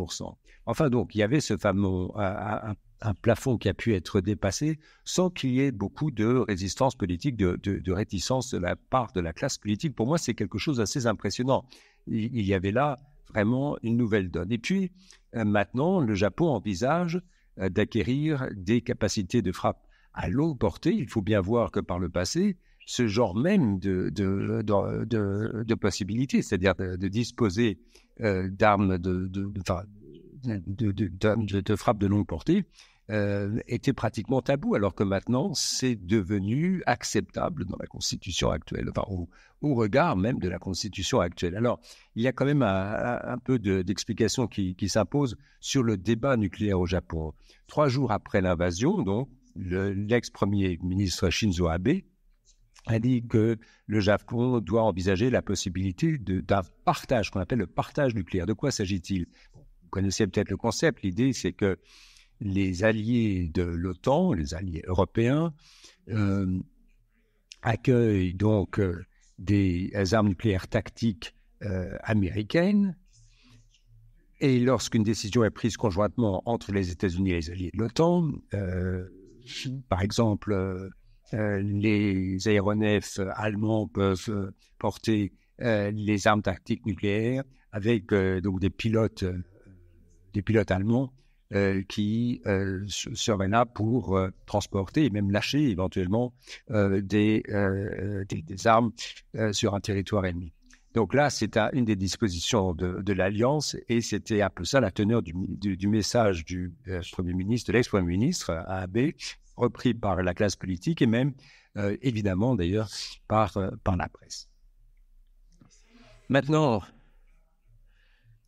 Enfin, donc, il y avait ce fameux un, plafond qui a pu être dépassé sans qu'il y ait beaucoup de résistance politique, de, réticence de la part de la classe politique. Pour moi, c'est quelque chose d'assez impressionnant. Il, y avait là vraiment une nouvelle donne. Et puis, euh, maintenant, le Japon envisage euh, d'acquérir des capacités de frappe à longue portée, il faut bien voir que par le passé, ce genre même de, de, de, possibilités, c'est-à-dire de, disposer euh, d'armes de, de, frappe de longue portée, euh, était pratiquement tabou, alors que maintenant, c'est devenu acceptable dans la Constitution actuelle, enfin, au, regard même de la Constitution actuelle. Alors, il y a quand même un, peu d'explication qui, qui s'impose sur le débat nucléaire au Japon. Trois jours après l'invasion, donc, l'ex-premier ministre Shinzo Abe a dit que le Japon doit envisager la possibilité d'un partage, qu'on appelle le partage nucléaire. De quoi s'agit-il Vous connaissez peut-être le concept. L'idée, c'est que les alliés de l'OTAN, les alliés européens, euh, accueillent donc euh, des armes nucléaires tactiques euh, américaines. Et lorsqu'une décision est prise conjointement entre les États-Unis et les alliés de l'OTAN, par exemple, euh, euh, les aéronefs allemands peuvent porter euh, les armes tactiques nucléaires avec donc des pilotes, des pilotes allemands qui seraient là pour transporter et même lâcher éventuellement des, des, armes sur un territoire ennemi. Donc là, c'est une des dispositions de, l'Alliance et c'était un peu ça la teneur du, message du euh, Premier ministre, de l'ex-Premier ministre, euh, repris par la classe politique et même, euh, évidemment d'ailleurs, par, la presse. Maintenant,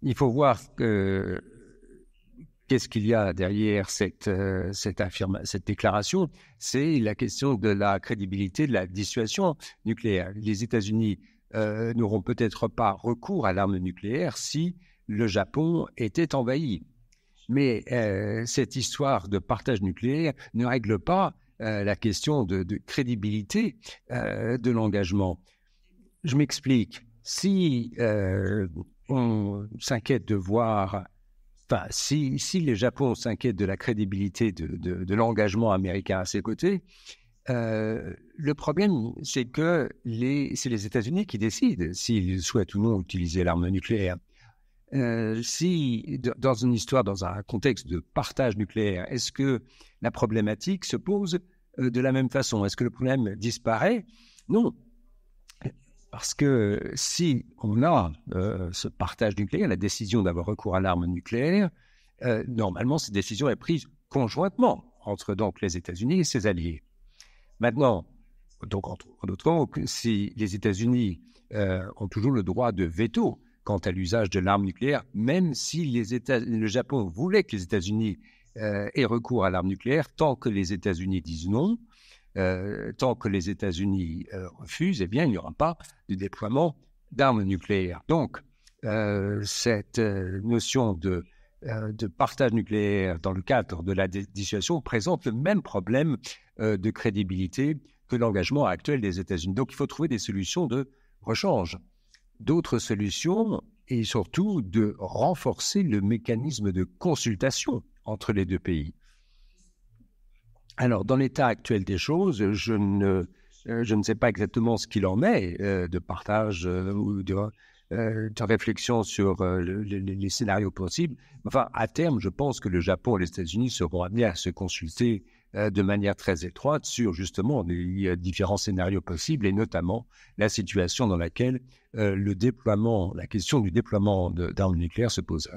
il faut voir qu'est-ce qu'il y a derrière cette, cette déclaration C'est la question de la crédibilité de la dissuasion nucléaire. Les États-Unis euh, n'auront peut-être pas recours à l'arme nucléaire si le Japon était envahi. Mais euh, cette histoire de partage nucléaire ne règle pas euh, la question de, crédibilité de l'engagement. Je m'explique. Si on s'inquiète de voir Enfin, si, si, les Japon s'inquiètent de la crédibilité de l'engagement américain à ses côtés, le problème, c'est que les, c'est les États-Unis qui décident s'ils souhaitent ou non utiliser l'arme nucléaire. si, dans une histoire, dans un contexte de partage nucléaire, est-ce que la problématique se pose de la même façon Est-ce que le problème disparaît Non. Parce que si on a ce partage nucléaire, la décision d'avoir recours à l'arme nucléaire, normalement, cette décision est prise conjointement entre donc les États-Unis et ses alliés. Maintenant, donc en, d'autres mots, si les États-Unis euh, ont toujours le droit de veto quant à l'usage de l'arme nucléaire, même si les États, le Japon voulait que les États-Unis euh, aient recours à l'arme nucléaire, tant que les États-Unis disent non, euh, tant que les États-Unis refusent, eh bien, il n'y aura pas de déploiement d'armes nucléaires. Donc, cette notion de de partage nucléaire dans le cadre de la dissuasion présente le même problème euh, de crédibilité que l'engagement actuel des États-Unis. Donc il faut trouver des solutions de rechange, d'autres solutions et surtout de renforcer le mécanisme de consultation entre les deux pays. Alors dans l'état actuel des choses, je ne, euh, je ne sais pas exactement ce qu'il en est euh, de partage ou de, réflexion sur les scénarios possibles. Enfin, à terme, je pense que le Japon et les États-Unis seront amenés à se consulter euh, de manière très étroite sur justement les différents scénarios possibles et notamment la situation dans laquelle euh, le déploiement, la question du déploiement d'armes nucléaires se pose.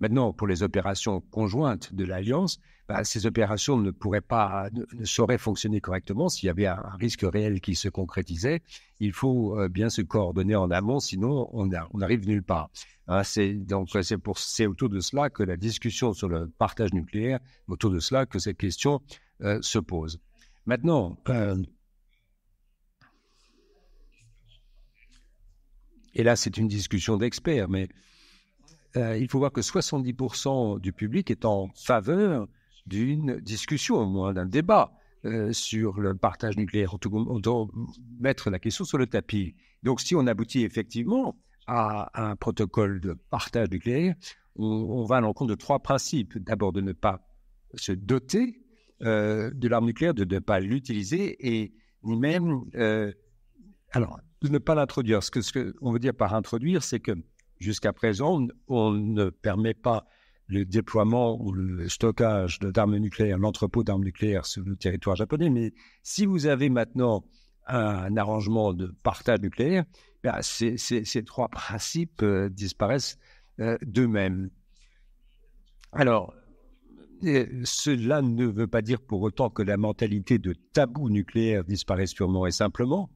Maintenant, pour les opérations conjointes de l'Alliance, bah, ces opérations ne pourraient pas, ne, sauraient fonctionner correctement s'il y avait un, risque réel qui se concrétisait. Il faut euh, bien se coordonner en amont, sinon on n'arrive nulle part. Hein. c'est donc c'est pour c'est autour de cela que la discussion sur le partage nucléaire, autour de cela que cette question euh, se pose. Maintenant. Euh, et là, c'est une discussion d'experts, mais il faut voir que 70% du public est en faveur d'une discussion, au moins d'un débat euh, sur le partage nucléaire. On doit mettre la question sur le tapis. Donc, si on aboutit effectivement à un protocole de partage nucléaire, on, va à l'encontre de trois principes. D'abord, de ne pas se doter euh, de l'arme nucléaire, de ne pas l'utiliser et ni même, euh, alors, de ne pas l'introduire. Ce que, ce veut dire par introduire, c'est que jusqu'à présent, on ne permet pas le déploiement ou le stockage d'armes nucléaires, l'entrepôt d'armes nucléaires sur le territoire japonais. Mais si vous avez maintenant un, arrangement de partage nucléaire, ben, ces, trois principes euh, disparaissent euh, d'eux-mêmes. Alors, cela ne veut pas dire pour autant que la mentalité de tabou nucléaire disparaisse purement et simplement.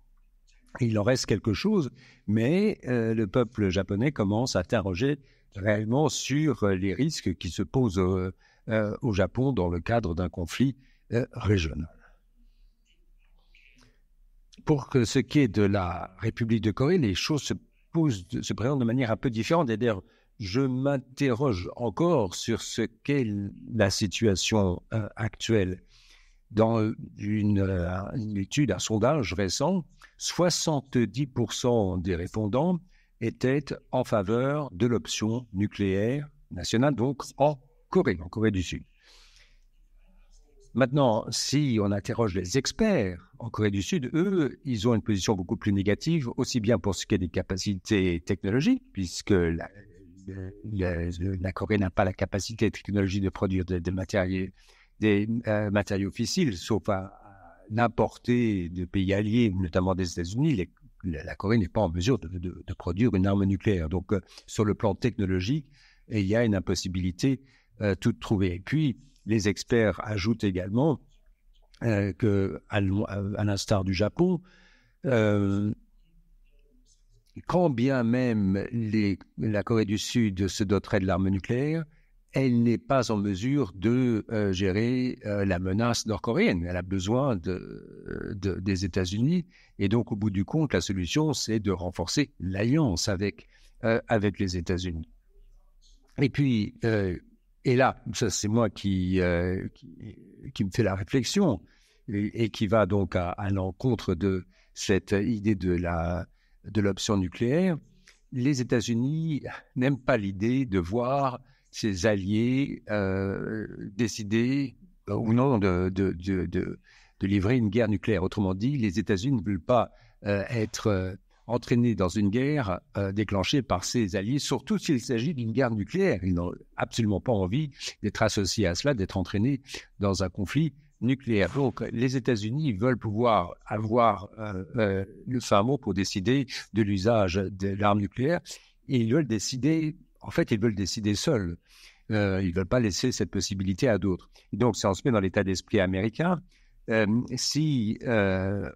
Il en reste quelque chose, mais euh, le peuple japonais commence à interroger réellement sur euh, les risques qui se posent euh, euh, au, Japon dans le cadre d'un conflit régional. Pour ce qui est de la République de Corée, les choses se se présentent de manière un peu différente. Et d'ailleurs, je m'interroge encore sur ce qu'est la situation actuelle. Dans une, une, étude, un sondage récent, 70% des répondants était en faveur de l'option nucléaire nationale, donc en Corée, en Corée du Sud. Maintenant, si on interroge les experts en Corée du Sud, eux, ils ont une position beaucoup plus négative, aussi bien pour ce qui est des capacités technologiques, puisque la, la, Corée n'a pas la capacité technologique de produire des matériaux, des euh, matériaux fissiles, sauf à, à l'importer de pays alliés, notamment des États-Unis. Les la Corée n'est pas en mesure de, produire une arme nucléaire. Donc, euh, sur le plan technologique, eh, il y a une impossibilité euh, toute trouvée. Et puis, les experts ajoutent également qu'à euh, que, à, l'instar du Japon, quand bien même la Corée du Sud se doterait de l'arme nucléaire, elle n'est pas en mesure de euh, gérer euh, la menace nord-coréenne. Elle a besoin euh, des États-Unis. Et donc, au bout du compte, la solution, c'est de renforcer l'alliance avec, avec les États-Unis. Et puis, et là, ça c'est moi qui, qui, me fais la réflexion et, qui va donc à, l'encontre de cette idée de la de l'option nucléaire. Les États-Unis n'aiment pas l'idée de voir ses alliés euh, décider euh, ou non de, de, livrer une guerre nucléaire. Autrement dit, les États-Unis ne veulent pas euh, être entraînés dans une guerre déclenchée par ses alliés, surtout s'il s'agit d'une guerre nucléaire. Ils n'ont absolument pas envie d'être associés à cela, d'être entraînés dans un conflit nucléaire. Donc, les États-Unis veulent pouvoir avoir le fin mot pour décider de l'usage de l'arme nucléaire et ils veulent décider en fait, ils veulent décider seuls. Euh, ils ne veulent pas laisser cette possibilité à d'autres. Donc, si on se met dans l'état d'esprit américain, euh, si euh,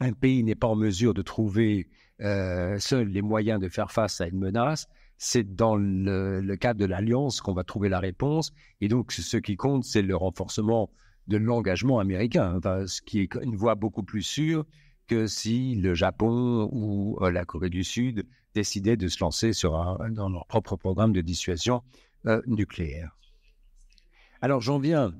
un pays n'est pas en mesure de trouver seul les moyens de faire face à une menace, c'est dans le, le, cadre de l'alliance qu'on va trouver la réponse. Et donc, ce qui compte, c'est le renforcement de l'engagement américain, ce qui est une voie beaucoup plus sûre que si le Japon ou la Corée du Sud décidé de se lancer dans leur propre programme de dissuasion euh, nucléaire. Alors j'en viens.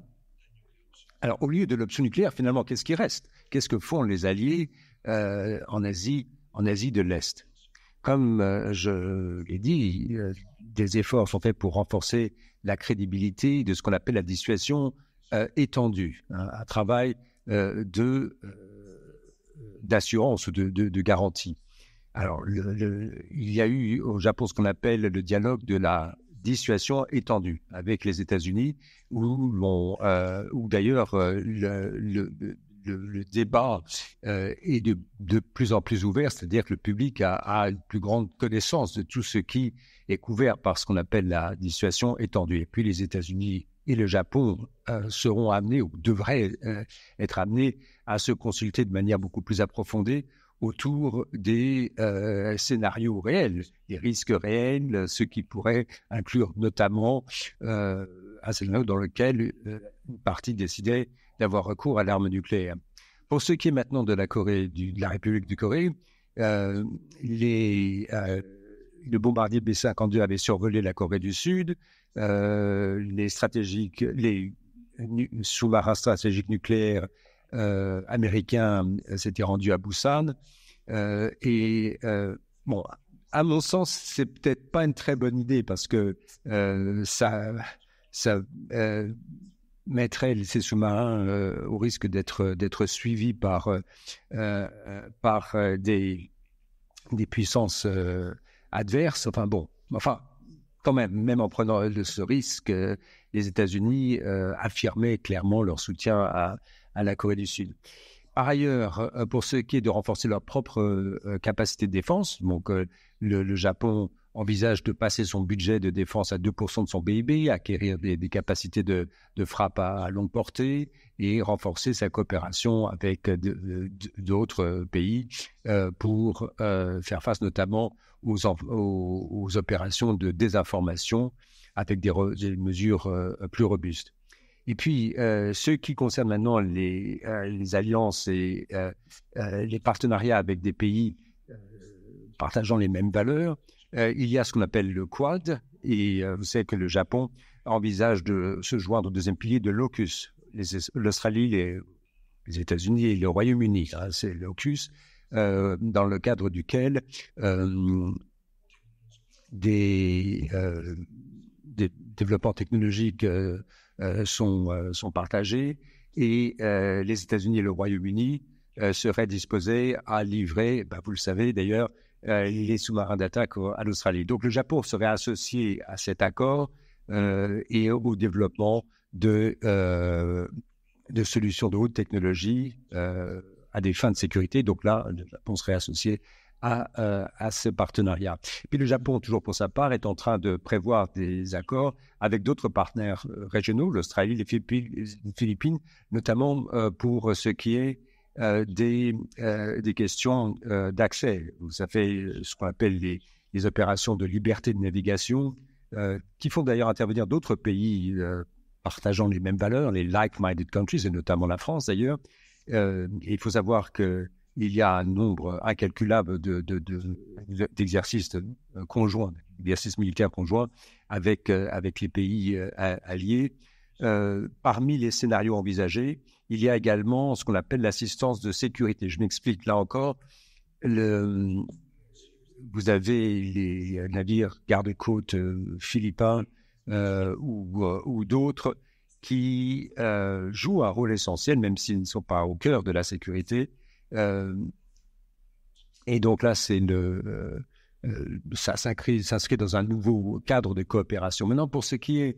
Alors au lieu de l'option nucléaire, finalement, qu'est-ce qui reste Qu'est-ce que font les alliés euh, en Asie, en Asie de l'Est Comme euh, je l'ai dit, des efforts sont faits pour renforcer la crédibilité de ce qu'on appelle la dissuasion étendue, hein, un travail de d'assurance ou de, garantie. Alors, il y a eu au Japon ce qu'on appelle le dialogue de la dissuasion étendue avec les États-Unis, où, euh, d'ailleurs euh, le, débat euh, est de, plus en plus ouvert, c'est-à-dire que le public a, a, une plus grande connaissance de tout ce qui est couvert par ce qu'on appelle la dissuasion étendue. Et puis les États-Unis et le Japon seront amenés ou devraient être amenés à se consulter de manière beaucoup plus approfondie autour des euh, scénarios réels, des risques réels, ce qui pourrait inclure notamment euh, un scénario dans lequel euh, une partie décidait d'avoir recours à l'arme nucléaire. Pour ce qui est maintenant de la Corée, de la République de Corée, les, le bombardier B-52 avait survolé la Corée du Sud. les stratégiques, les sous-marins stratégiques nucléaires euh, américain euh, s'était rendu à Busan. Euh, et bon, à mon sens, c'est peut-être pas une très bonne idée parce que ça, ça mettrait ces sous-marins au risque d'être d'être suivis par par des des puissances adverses. Enfin bon, enfin quand même, même en prenant ce risque, les États-Unis affirmaient clairement leur soutien à, à la Corée du Sud. Par ailleurs, euh, pour ce qui est de renforcer leur propre euh, euh, capacité de défense, donc le, Japon envisage de passer son budget de défense à 2% de son PIB, acquérir des, capacités de, frappe à, longue portée et renforcer sa coopération avec d'autres pays pour faire face notamment aux, opérations de désinformation avec des, mesures plus robustes. Et puis, euh, ce qui concerne maintenant les, euh, alliances et euh, les partenariats avec des pays partageant les mêmes valeurs, il y a ce qu'on appelle le Quad. Et vous savez que le Japon envisage de se joindre au deuxième pilier de l'OCUS. L'Australie, les, États-Unis et le Royaume-Uni, hein, c'est l'OCUS, dans le cadre duquel des, des développements technologiques euh, sont, euh, sont partagés et euh, les États-Unis et le Royaume-Uni seraient disposés à livrer, bah, vous le savez d'ailleurs, les sous-marins d'attaque à l'Australie. Donc le Japon serait associé à cet accord et au développement de, solutions de haute technologie à des fins de sécurité. Donc là, le Japon serait associé à, euh, à, ce partenariat. puis le Japon, toujours pour sa part, est en train de prévoir des accords avec d'autres partenaires euh, régionaux, l'Australie, les Philippines, notamment euh, pour ce qui est des, des, questions d'accès. Vous savez ce qu'on appelle les, opérations de liberté de navigation, qui font d'ailleurs intervenir d'autres pays partageant les mêmes valeurs, les like-minded countries, et notamment la France d'ailleurs. il faut savoir que il y a un nombre incalculable d'exercices de, de, euh, conjoints, d'exercices militaires conjoints avec, euh, avec les pays euh, alliés. parmi les scénarios envisagés, il y a également ce qu'on appelle l'assistance de sécurité. Je m'explique là encore. Le, vous avez les navires garde-côtes philippins euh, ou, ou d'autres qui euh, jouent un rôle essentiel, même s'ils ne sont pas au cœur de la sécurité, euh, et donc là, c'est euh, euh, ça s'inscrit, dans un nouveau cadre de coopération. Maintenant, pour ce qui est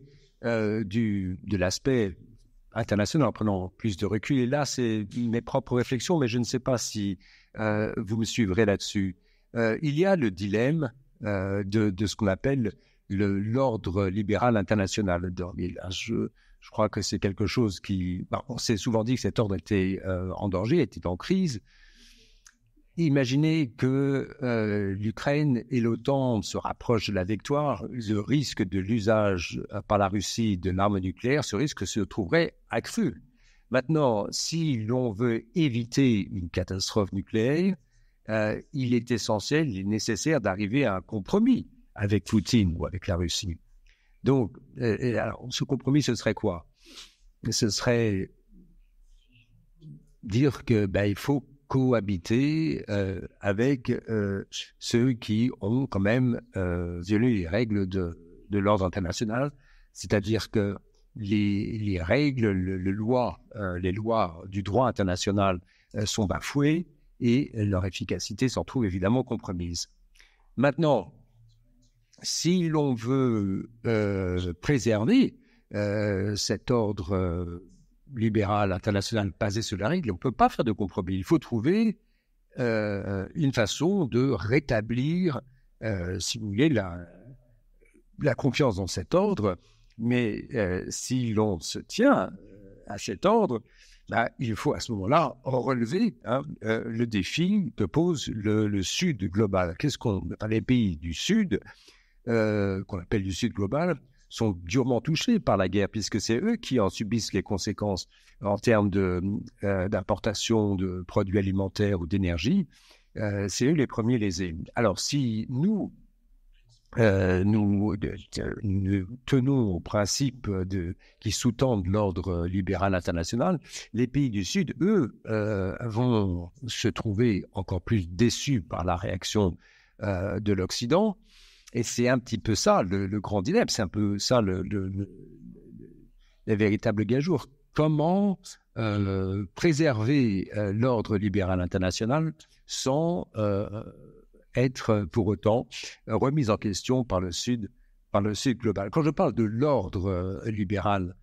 du, de l'aspect international, en prenant plus de recul, et là, c'est mes propres réflexions, mais je ne sais pas si vous me suivrez là-dessus. il y a le dilemme de, de, ce qu'on appelle l'ordre libéral international. Dans un jeu je crois que c'est quelque chose qui. Bah, on s'est souvent dit que cet ordre était euh, en danger, était en crise. Imaginez que euh, l'Ukraine et l'OTAN se rapprochent de la victoire, le risque de l'usage euh, par la Russie de l'arme nucléaire, ce risque se trouverait accru. Maintenant, si l'on veut éviter une catastrophe nucléaire, il est essentiel, et est nécessaire d'arriver à un compromis avec Poutine ou avec la Russie. Donc, et alors, ce compromis, ce serait quoi Ce serait dire que ben, il faut cohabiter euh, avec euh, ceux qui ont quand même euh, violé les règles de, de l'ordre international, c'est-à-dire que les, les règles, le, le loi, les lois du droit international sont bafouées et leur efficacité s'en trouve évidemment compromise. Maintenant, si l'on veut euh, préserver euh, cet ordre euh, libéral international basé sur la règle, on ne peut pas faire de compromis. Il faut trouver euh, une façon de rétablir, euh, si vous voulez, la, la, confiance dans cet ordre. Mais si l'on se tient à cet ordre, bah, il faut à ce moment-là relever hein, le défi que pose le, le Sud global. Qu'est-ce qu'on, les pays du Sud, euh, qu'on appelle du Sud global, sont durement touchés par la guerre, puisque c'est eux qui en subissent les conséquences en termes euh, d'importation de, produits alimentaires ou d'énergie. Euh, c'est eux les premiers lésés. Alors si nous, nous, tenons au principe qui sous-tendent l'ordre libéral international, les pays du Sud, eux, vont se trouver encore plus déçus par la réaction de l'Occident et c'est un petit peu ça le, grand dilemme, c'est un peu ça le, le, le véritable gageure. Comment euh, préserver euh, l'ordre libéral international sans euh, être pour autant remis en question par le Sud, par le Sud global. Quand je parle de l'ordre libéral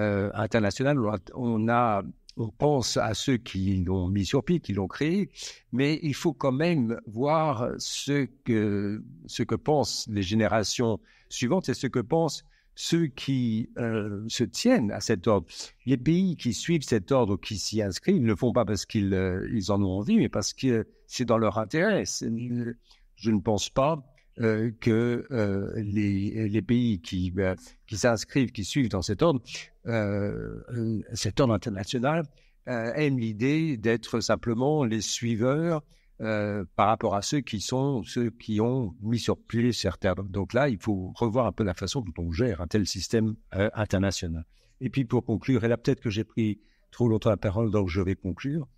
international, on a on pense à ceux qui l'ont mis sur pied, qui l'ont créé, mais il faut quand même voir ce que, ce que pensent les générations suivantes et ce que pensent ceux qui euh, se tiennent à cet ordre. Les pays qui suivent cet ordre, qui s'y inscrivent, ne le font pas parce qu'ils euh, ils en ont envie, mais parce que c'est dans leur intérêt. Je ne pense pas euh, que euh, les, pays qui, bah, qui s'inscrivent, qui suivent dans cet ordre, euh, cet ordre international, aiment l'idée d'être simplement les suiveurs par rapport à ceux qui sont ceux qui ont mis sur pied certains. Donc là, il faut revoir un peu la façon dont on gère un tel système international. Et puis pour conclure, et là peut-être que j'ai pris trop longtemps la parole, donc je vais conclure.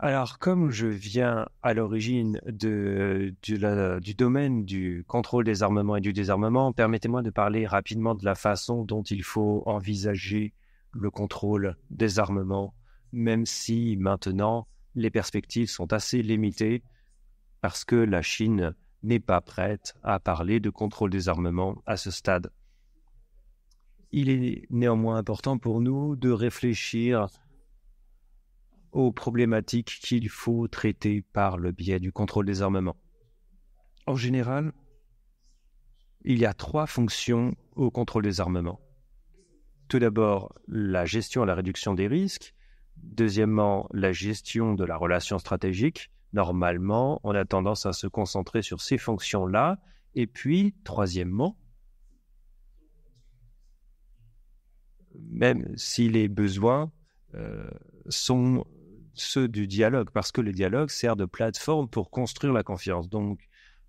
Alors, comme je viens à l'origine du domaine du contrôle des armements et du désarmement, permettez-moi de parler rapidement de la façon dont il faut envisager le contrôle des armements, même si maintenant les perspectives sont assez limitées parce que la Chine n'est pas prête à parler de contrôle des armements à ce stade. Il est néanmoins important pour nous de réfléchir aux problématiques qu'il faut traiter par le biais du contrôle des armements. En général, il y a trois fonctions au contrôle des armements. Tout d'abord, la gestion et la réduction des risques. Deuxièmement, la gestion de la relation stratégique. Normalement, on a tendance à se concentrer sur ces fonctions-là. Et puis, troisièmement, même si les besoins euh, sont ceux du dialogue, parce que le dialogue sert de plateforme pour construire la confiance. Donc,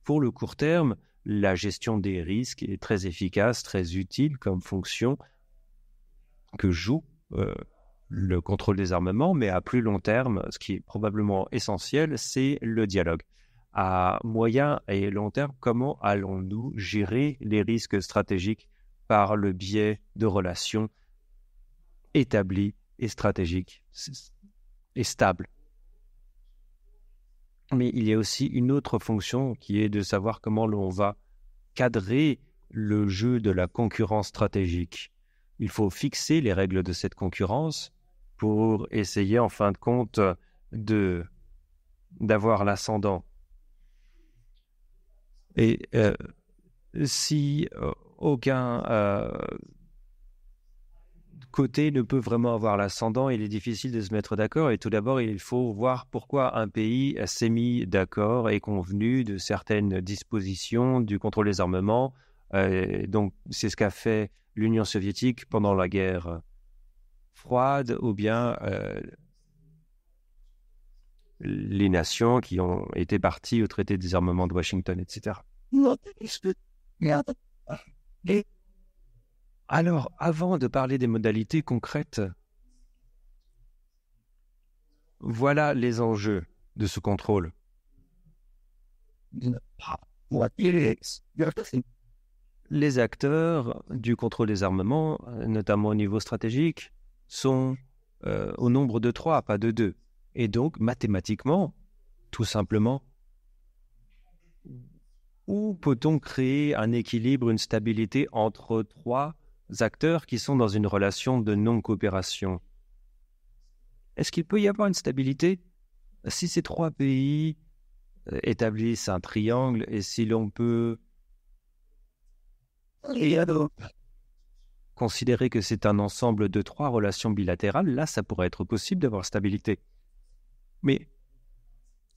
pour le court terme, la gestion des risques est très efficace, très utile comme fonction que joue euh, le contrôle des armements, mais à plus long terme, ce qui est probablement essentiel, c'est le dialogue. À moyen et long terme, comment allons-nous gérer les risques stratégiques par le biais de relations établies et stratégiques stable. Mais il y a aussi une autre fonction qui est de savoir comment l'on va cadrer le jeu de la concurrence stratégique. Il faut fixer les règles de cette concurrence pour essayer en fin de compte de d'avoir l'ascendant. Et euh, si euh, aucun euh, côté ne peut vraiment avoir l'ascendant. Il est difficile de se mettre d'accord. Et tout d'abord, il faut voir pourquoi un pays s'est mis d'accord et convenu de certaines dispositions du contrôle des armements. Euh, donc, c'est ce qu'a fait l'Union soviétique pendant la guerre froide, ou bien euh, les nations qui ont été parties au traité des armements de Washington, etc. Alors, avant de parler des modalités concrètes, voilà les enjeux de ce contrôle. Les acteurs du contrôle des armements, notamment au niveau stratégique, sont euh, au nombre de trois, pas de deux. Et donc, mathématiquement, tout simplement, où peut-on créer un équilibre, une stabilité entre trois acteurs qui sont dans une relation de non-coopération. Est-ce qu'il peut y avoir une stabilité si ces trois pays euh, établissent un triangle et si l'on peut considérer que c'est un ensemble de trois relations bilatérales, là, ça pourrait être possible d'avoir stabilité. Mais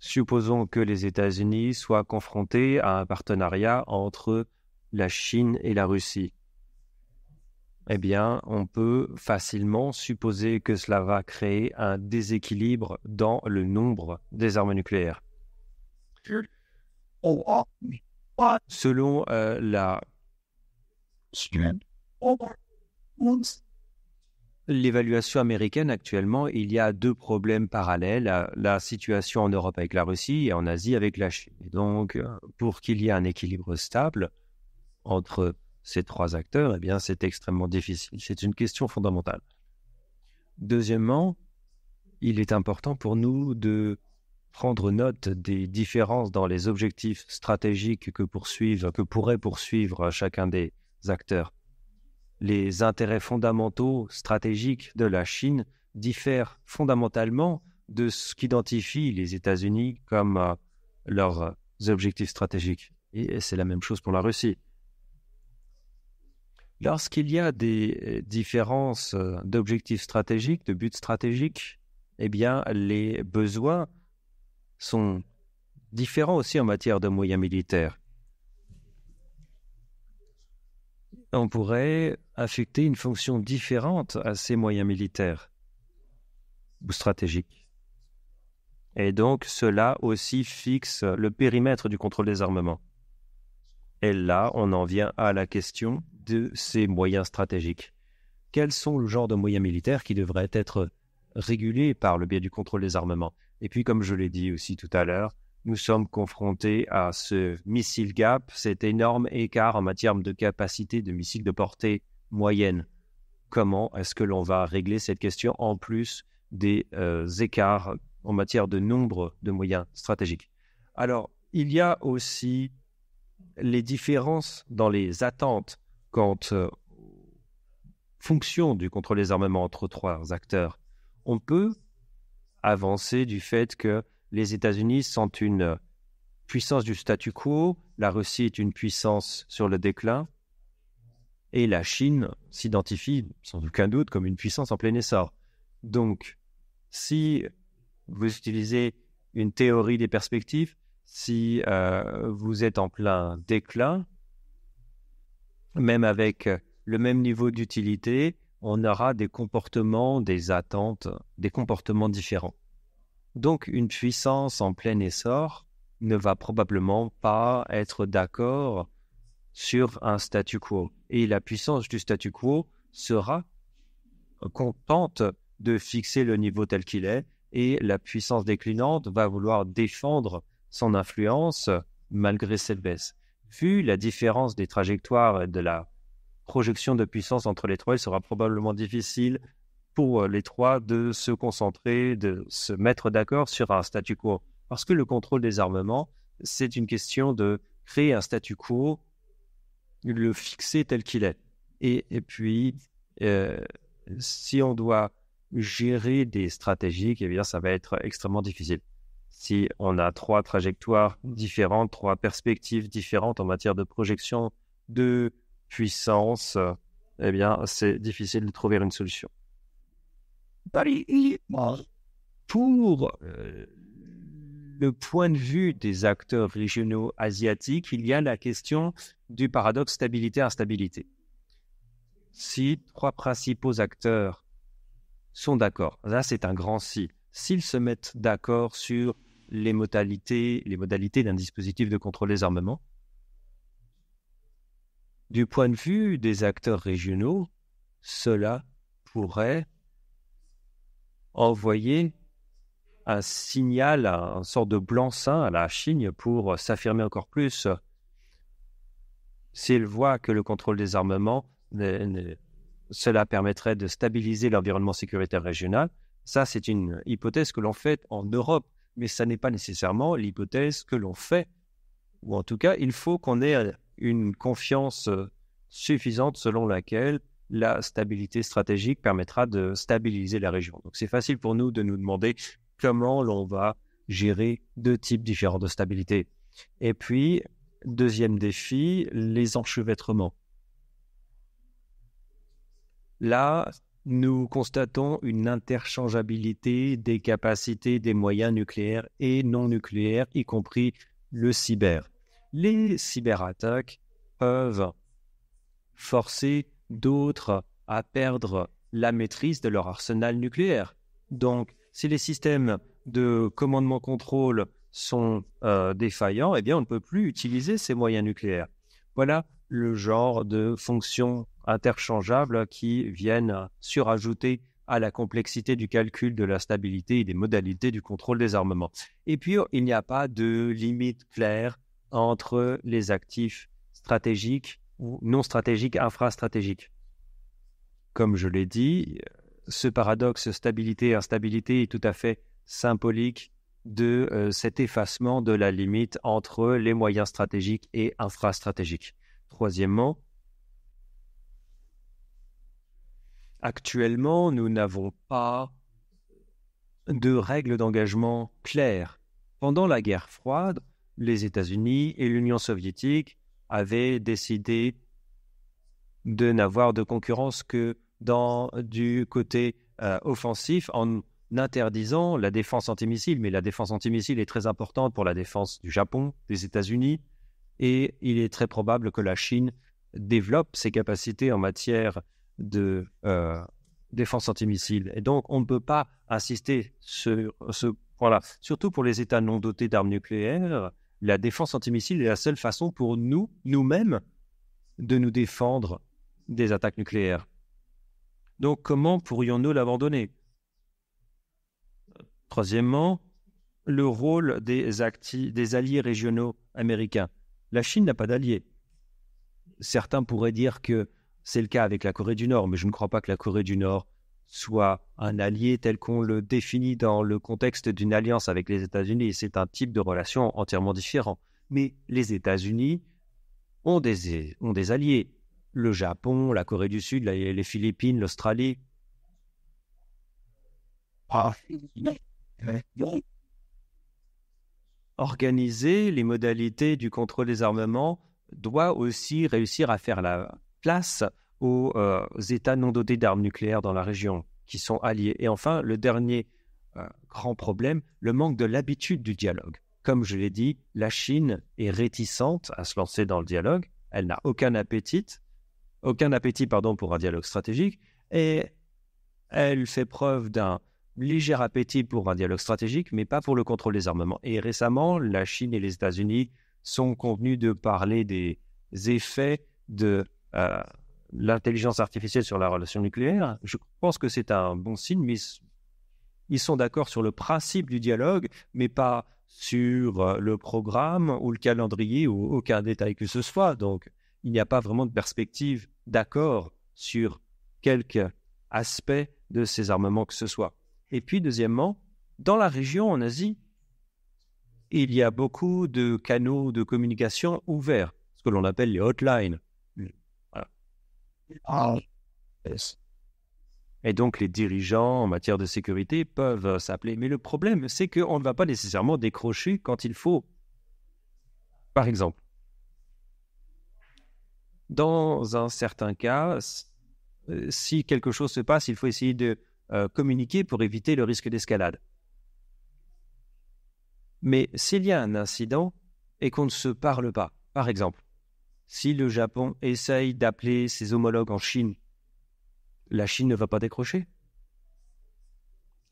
supposons que les États-Unis soient confrontés à un partenariat entre la Chine et la Russie eh bien, on peut facilement supposer que cela va créer un déséquilibre dans le nombre des armes nucléaires. Selon euh, la l'évaluation américaine actuellement, il y a deux problèmes parallèles la, situation en Europe avec la Russie et en Asie avec la Chine. donc, euh, pour qu'il y ait un équilibre stable entre ces trois acteurs, eh bien, c'est extrêmement difficile. C'est une question fondamentale. Deuxièmement, il est important pour nous de prendre note des différences dans les objectifs stratégiques que poursuivent, que pourraient poursuivre chacun des acteurs. Les intérêts fondamentaux stratégiques de la Chine diffèrent fondamentalement de ce qu'identifient les États-Unis comme euh, leurs objectifs stratégiques. Et c'est la même chose pour la Russie. Lorsqu'il y a des euh, différences euh, d'objectifs stratégiques, de buts stratégiques, eh bien, les besoins sont différents aussi en matière de moyens militaires. On pourrait affecter une fonction différente à ces moyens militaires ou stratégiques. Et donc, cela aussi fixe le périmètre du contrôle des armements. Et là, on en vient à la question de ces moyens stratégiques Quels sont le genre de moyens militaires qui devraient être régulés par le biais du contrôle des armements Et puis, comme je l'ai dit aussi tout à l'heure, nous sommes confrontés à ce missile gap, cet énorme écart en matière de capacité de missiles de portée moyenne. Comment est-ce que l'on va régler cette question en plus des euh, écarts en matière de nombre de moyens stratégiques Alors, il y a aussi les différences dans les attentes Quant aux euh, fonctions du contrôle des armements entre trois acteurs, on peut avancer du fait que les États-Unis sont une euh, puissance du statu quo, la Russie est une puissance sur le déclin, et la Chine s'identifie sans aucun doute comme une puissance en plein essor. Donc, si vous utilisez une théorie des perspectives, si euh, vous êtes en plein déclin, même avec euh, le même niveau d'utilité, on aura des comportements, des attentes, des comportements différents. Donc une puissance en plein essor ne va probablement pas être d'accord sur un statu quo. Et la puissance du statu quo sera contente de fixer le niveau tel qu'il est, et la puissance déclinante va vouloir défendre son influence malgré cette baisse vu la différence des trajectoires de la projection de puissance entre les trois, il sera probablement difficile pour euh, les trois de se concentrer, de se mettre d'accord sur un statu quo. Parce que le contrôle des armements, c'est une question de créer un statu quo, le fixer tel qu'il est. Et, puis, euh, si on doit gérer des stratégies, eh bien, ça va être extrêmement difficile si on a trois trajectoires différentes, trois perspectives différentes en matière de projection, de puissance, eh bien, c'est difficile de trouver une solution. Pour euh, le point de vue des acteurs régionaux asiatiques, il y a la question du paradoxe stabilité-instabilité. Si trois principaux acteurs sont d'accord, là c'est un grand si, s'ils se mettent d'accord sur les modalités, les modalités d'un dispositif de contrôle des armements. Du point de vue des acteurs régionaux, cela pourrait envoyer un signal, un sort de blanc-seing à la Chine pour s'affirmer encore plus euh, s'ils voient que le contrôle des armements, cela permettrait de stabiliser l'environnement sécuritaire régional. Ça, c'est une hypothèse que l'on fait en Europe mais ça n'est pas nécessairement l'hypothèse que l'on fait. Ou en tout cas, il faut qu'on ait euh, une confiance euh, suffisante selon laquelle la stabilité stratégique permettra de stabiliser la région. Donc c'est facile pour nous de nous demander comment l'on va gérer deux types différents de stabilité. Et puis, deuxième défi, les enchevêtrements. Là, nous constatons une interchangeabilité des capacités des moyens nucléaires et non nucléaires, y compris le cyber. Les cyberattaques peuvent forcer d'autres à perdre la maîtrise de leur arsenal nucléaire. Donc, si les systèmes de commandement-contrôle sont euh, défaillants, eh bien, on ne peut plus utiliser ces moyens nucléaires. Voilà le genre de fonction interchangeables qui viennent surajouter à la complexité du calcul de la stabilité et des modalités du contrôle des armements. Et puis, il n'y a pas de limite claire entre les actifs stratégiques ou non stratégiques, infrastratégiques. Comme je l'ai dit, ce paradoxe stabilité-instabilité est tout à fait symbolique de euh, cet effacement de la limite entre les moyens stratégiques et infrastratégiques. Troisièmement, Actuellement, nous n'avons pas de règles d'engagement claires. Pendant la guerre froide, les États-Unis et l'Union soviétique avaient décidé de n'avoir de concurrence que du côté euh, offensif en interdisant la défense antimissile, mais la défense antimissile est très importante pour la défense du Japon, des États-Unis, et il est très probable que la Chine développe ses capacités en matière de euh, défense antimissile. Et donc, on ne peut pas insister sur ce point-là. Surtout pour les États non dotés d'armes nucléaires, la défense antimissile est la seule façon pour nous, nous-mêmes, de nous défendre des attaques nucléaires. Donc, comment pourrions-nous l'abandonner Troisièmement, le rôle des, des alliés régionaux américains. La Chine n'a pas d'alliés. Certains pourraient dire que c'est le cas avec la Corée du Nord, mais je ne crois pas que la Corée du Nord soit un allié tel qu'on le définit dans le contexte d'une alliance avec les États-Unis. C'est un type de relation entièrement différent. Mais les États-Unis ont des, ont des alliés. Le Japon, la Corée du Sud, les Philippines, l'Australie. Organiser les modalités du contrôle des armements doit aussi réussir à faire la, place aux euh, États non dotés d'armes nucléaires dans la région, qui sont alliés. Et enfin, le dernier euh, grand problème, le manque de l'habitude du dialogue. Comme je l'ai dit, la Chine est réticente à se lancer dans le dialogue. Elle n'a aucun appétit, aucun appétit pardon, pour un dialogue stratégique, et elle fait preuve d'un léger appétit pour un dialogue stratégique, mais pas pour le contrôle des armements. Et récemment, la Chine et les États-Unis sont convenus de parler des effets de euh, l'intelligence artificielle sur la relation nucléaire. Je pense que c'est un bon signe, mais ils sont d'accord sur le principe du dialogue, mais pas sur euh, le programme ou le calendrier ou aucun détail que ce soit. Donc, il n'y a pas vraiment de perspective d'accord sur quelques aspects de ces armements que ce soit. Et puis, deuxièmement, dans la région en Asie, il y a beaucoup de canaux de communication ouverts, ce que l'on appelle les hotlines. Ah, et donc les dirigeants en matière de sécurité peuvent euh, s'appeler. Mais le problème, c'est qu'on ne va pas nécessairement décrocher quand il faut. Par exemple, dans un certain cas, euh, si quelque chose se passe, il faut essayer de euh, communiquer pour éviter le risque d'escalade. Mais s'il y a un incident et qu'on ne se parle pas, par exemple, si le Japon essaye d'appeler ses homologues en Chine, la Chine ne va pas décrocher.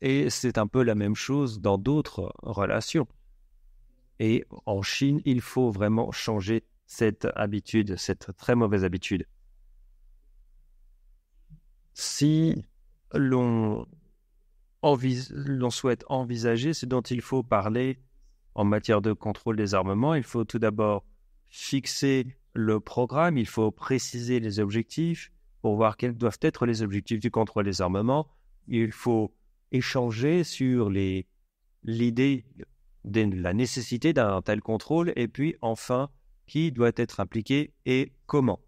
Et c'est un peu la même chose dans d'autres relations. Et en Chine, il faut vraiment changer cette habitude, cette très mauvaise habitude. Si l'on souhaite envisager ce dont il faut parler en matière de contrôle des armements, il faut tout d'abord fixer le programme, il faut préciser les objectifs pour voir quels doivent être les objectifs du contrôle des armements. Il faut échanger sur l'idée de la nécessité d'un tel contrôle et puis enfin qui doit être impliqué et comment.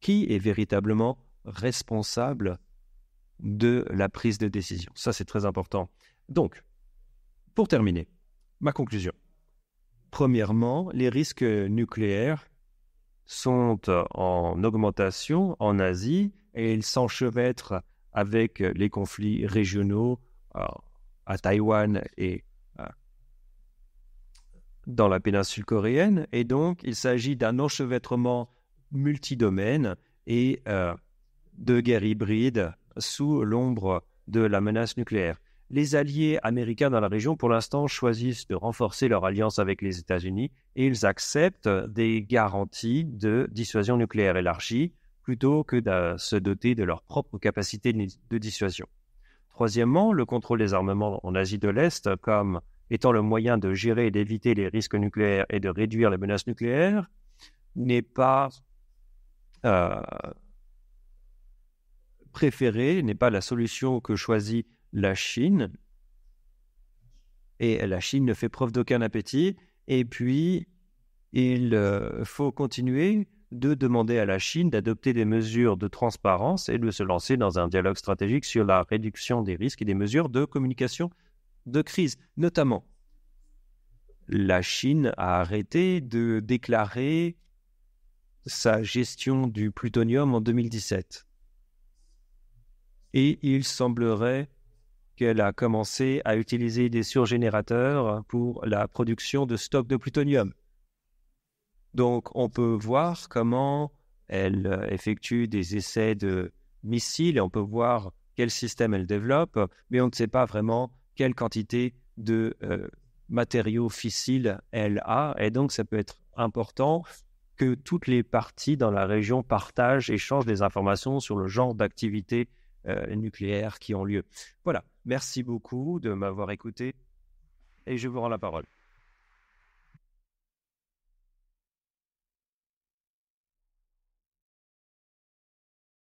Qui est véritablement responsable de la prise de décision Ça, c'est très important. Donc, pour terminer, ma conclusion. Premièrement, les risques nucléaires sont en augmentation en Asie et ils s'enchevêtrent avec les conflits régionaux euh, à Taïwan et euh, dans la péninsule coréenne. Et donc, il s'agit d'un enchevêtrement multidomaine et euh, de guerre hybride sous l'ombre de la menace nucléaire les alliés américains dans la région, pour l'instant, choisissent de renforcer leur alliance avec les États-Unis et ils acceptent des garanties de dissuasion nucléaire élargie plutôt que de se doter de leur propre capacité de dissuasion. Troisièmement, le contrôle des armements en Asie de l'Est comme étant le moyen de gérer et d'éviter les risques nucléaires et de réduire les menaces nucléaires n'est pas euh, préféré, n'est pas la solution que choisit la Chine. Et la Chine ne fait preuve d'aucun appétit. Et puis, il euh, faut continuer de demander à la Chine d'adopter des mesures de transparence et de se lancer dans un dialogue stratégique sur la réduction des risques et des mesures de communication de crise, notamment. La Chine a arrêté de déclarer sa gestion du plutonium en 2017. Et il semblerait qu'elle a commencé à utiliser des surgénérateurs pour la production de stocks de plutonium. Donc on peut voir comment elle euh, effectue des essais de missiles et on peut voir quel système elle développe, mais on ne sait pas vraiment quelle quantité de euh, matériaux fissiles elle a. Et donc ça peut être important que toutes les parties dans la région partagent, échangent des informations sur le genre d'activités euh, nucléaires qui ont lieu. Voilà. Merci beaucoup de m'avoir écouté et je vous rends la parole.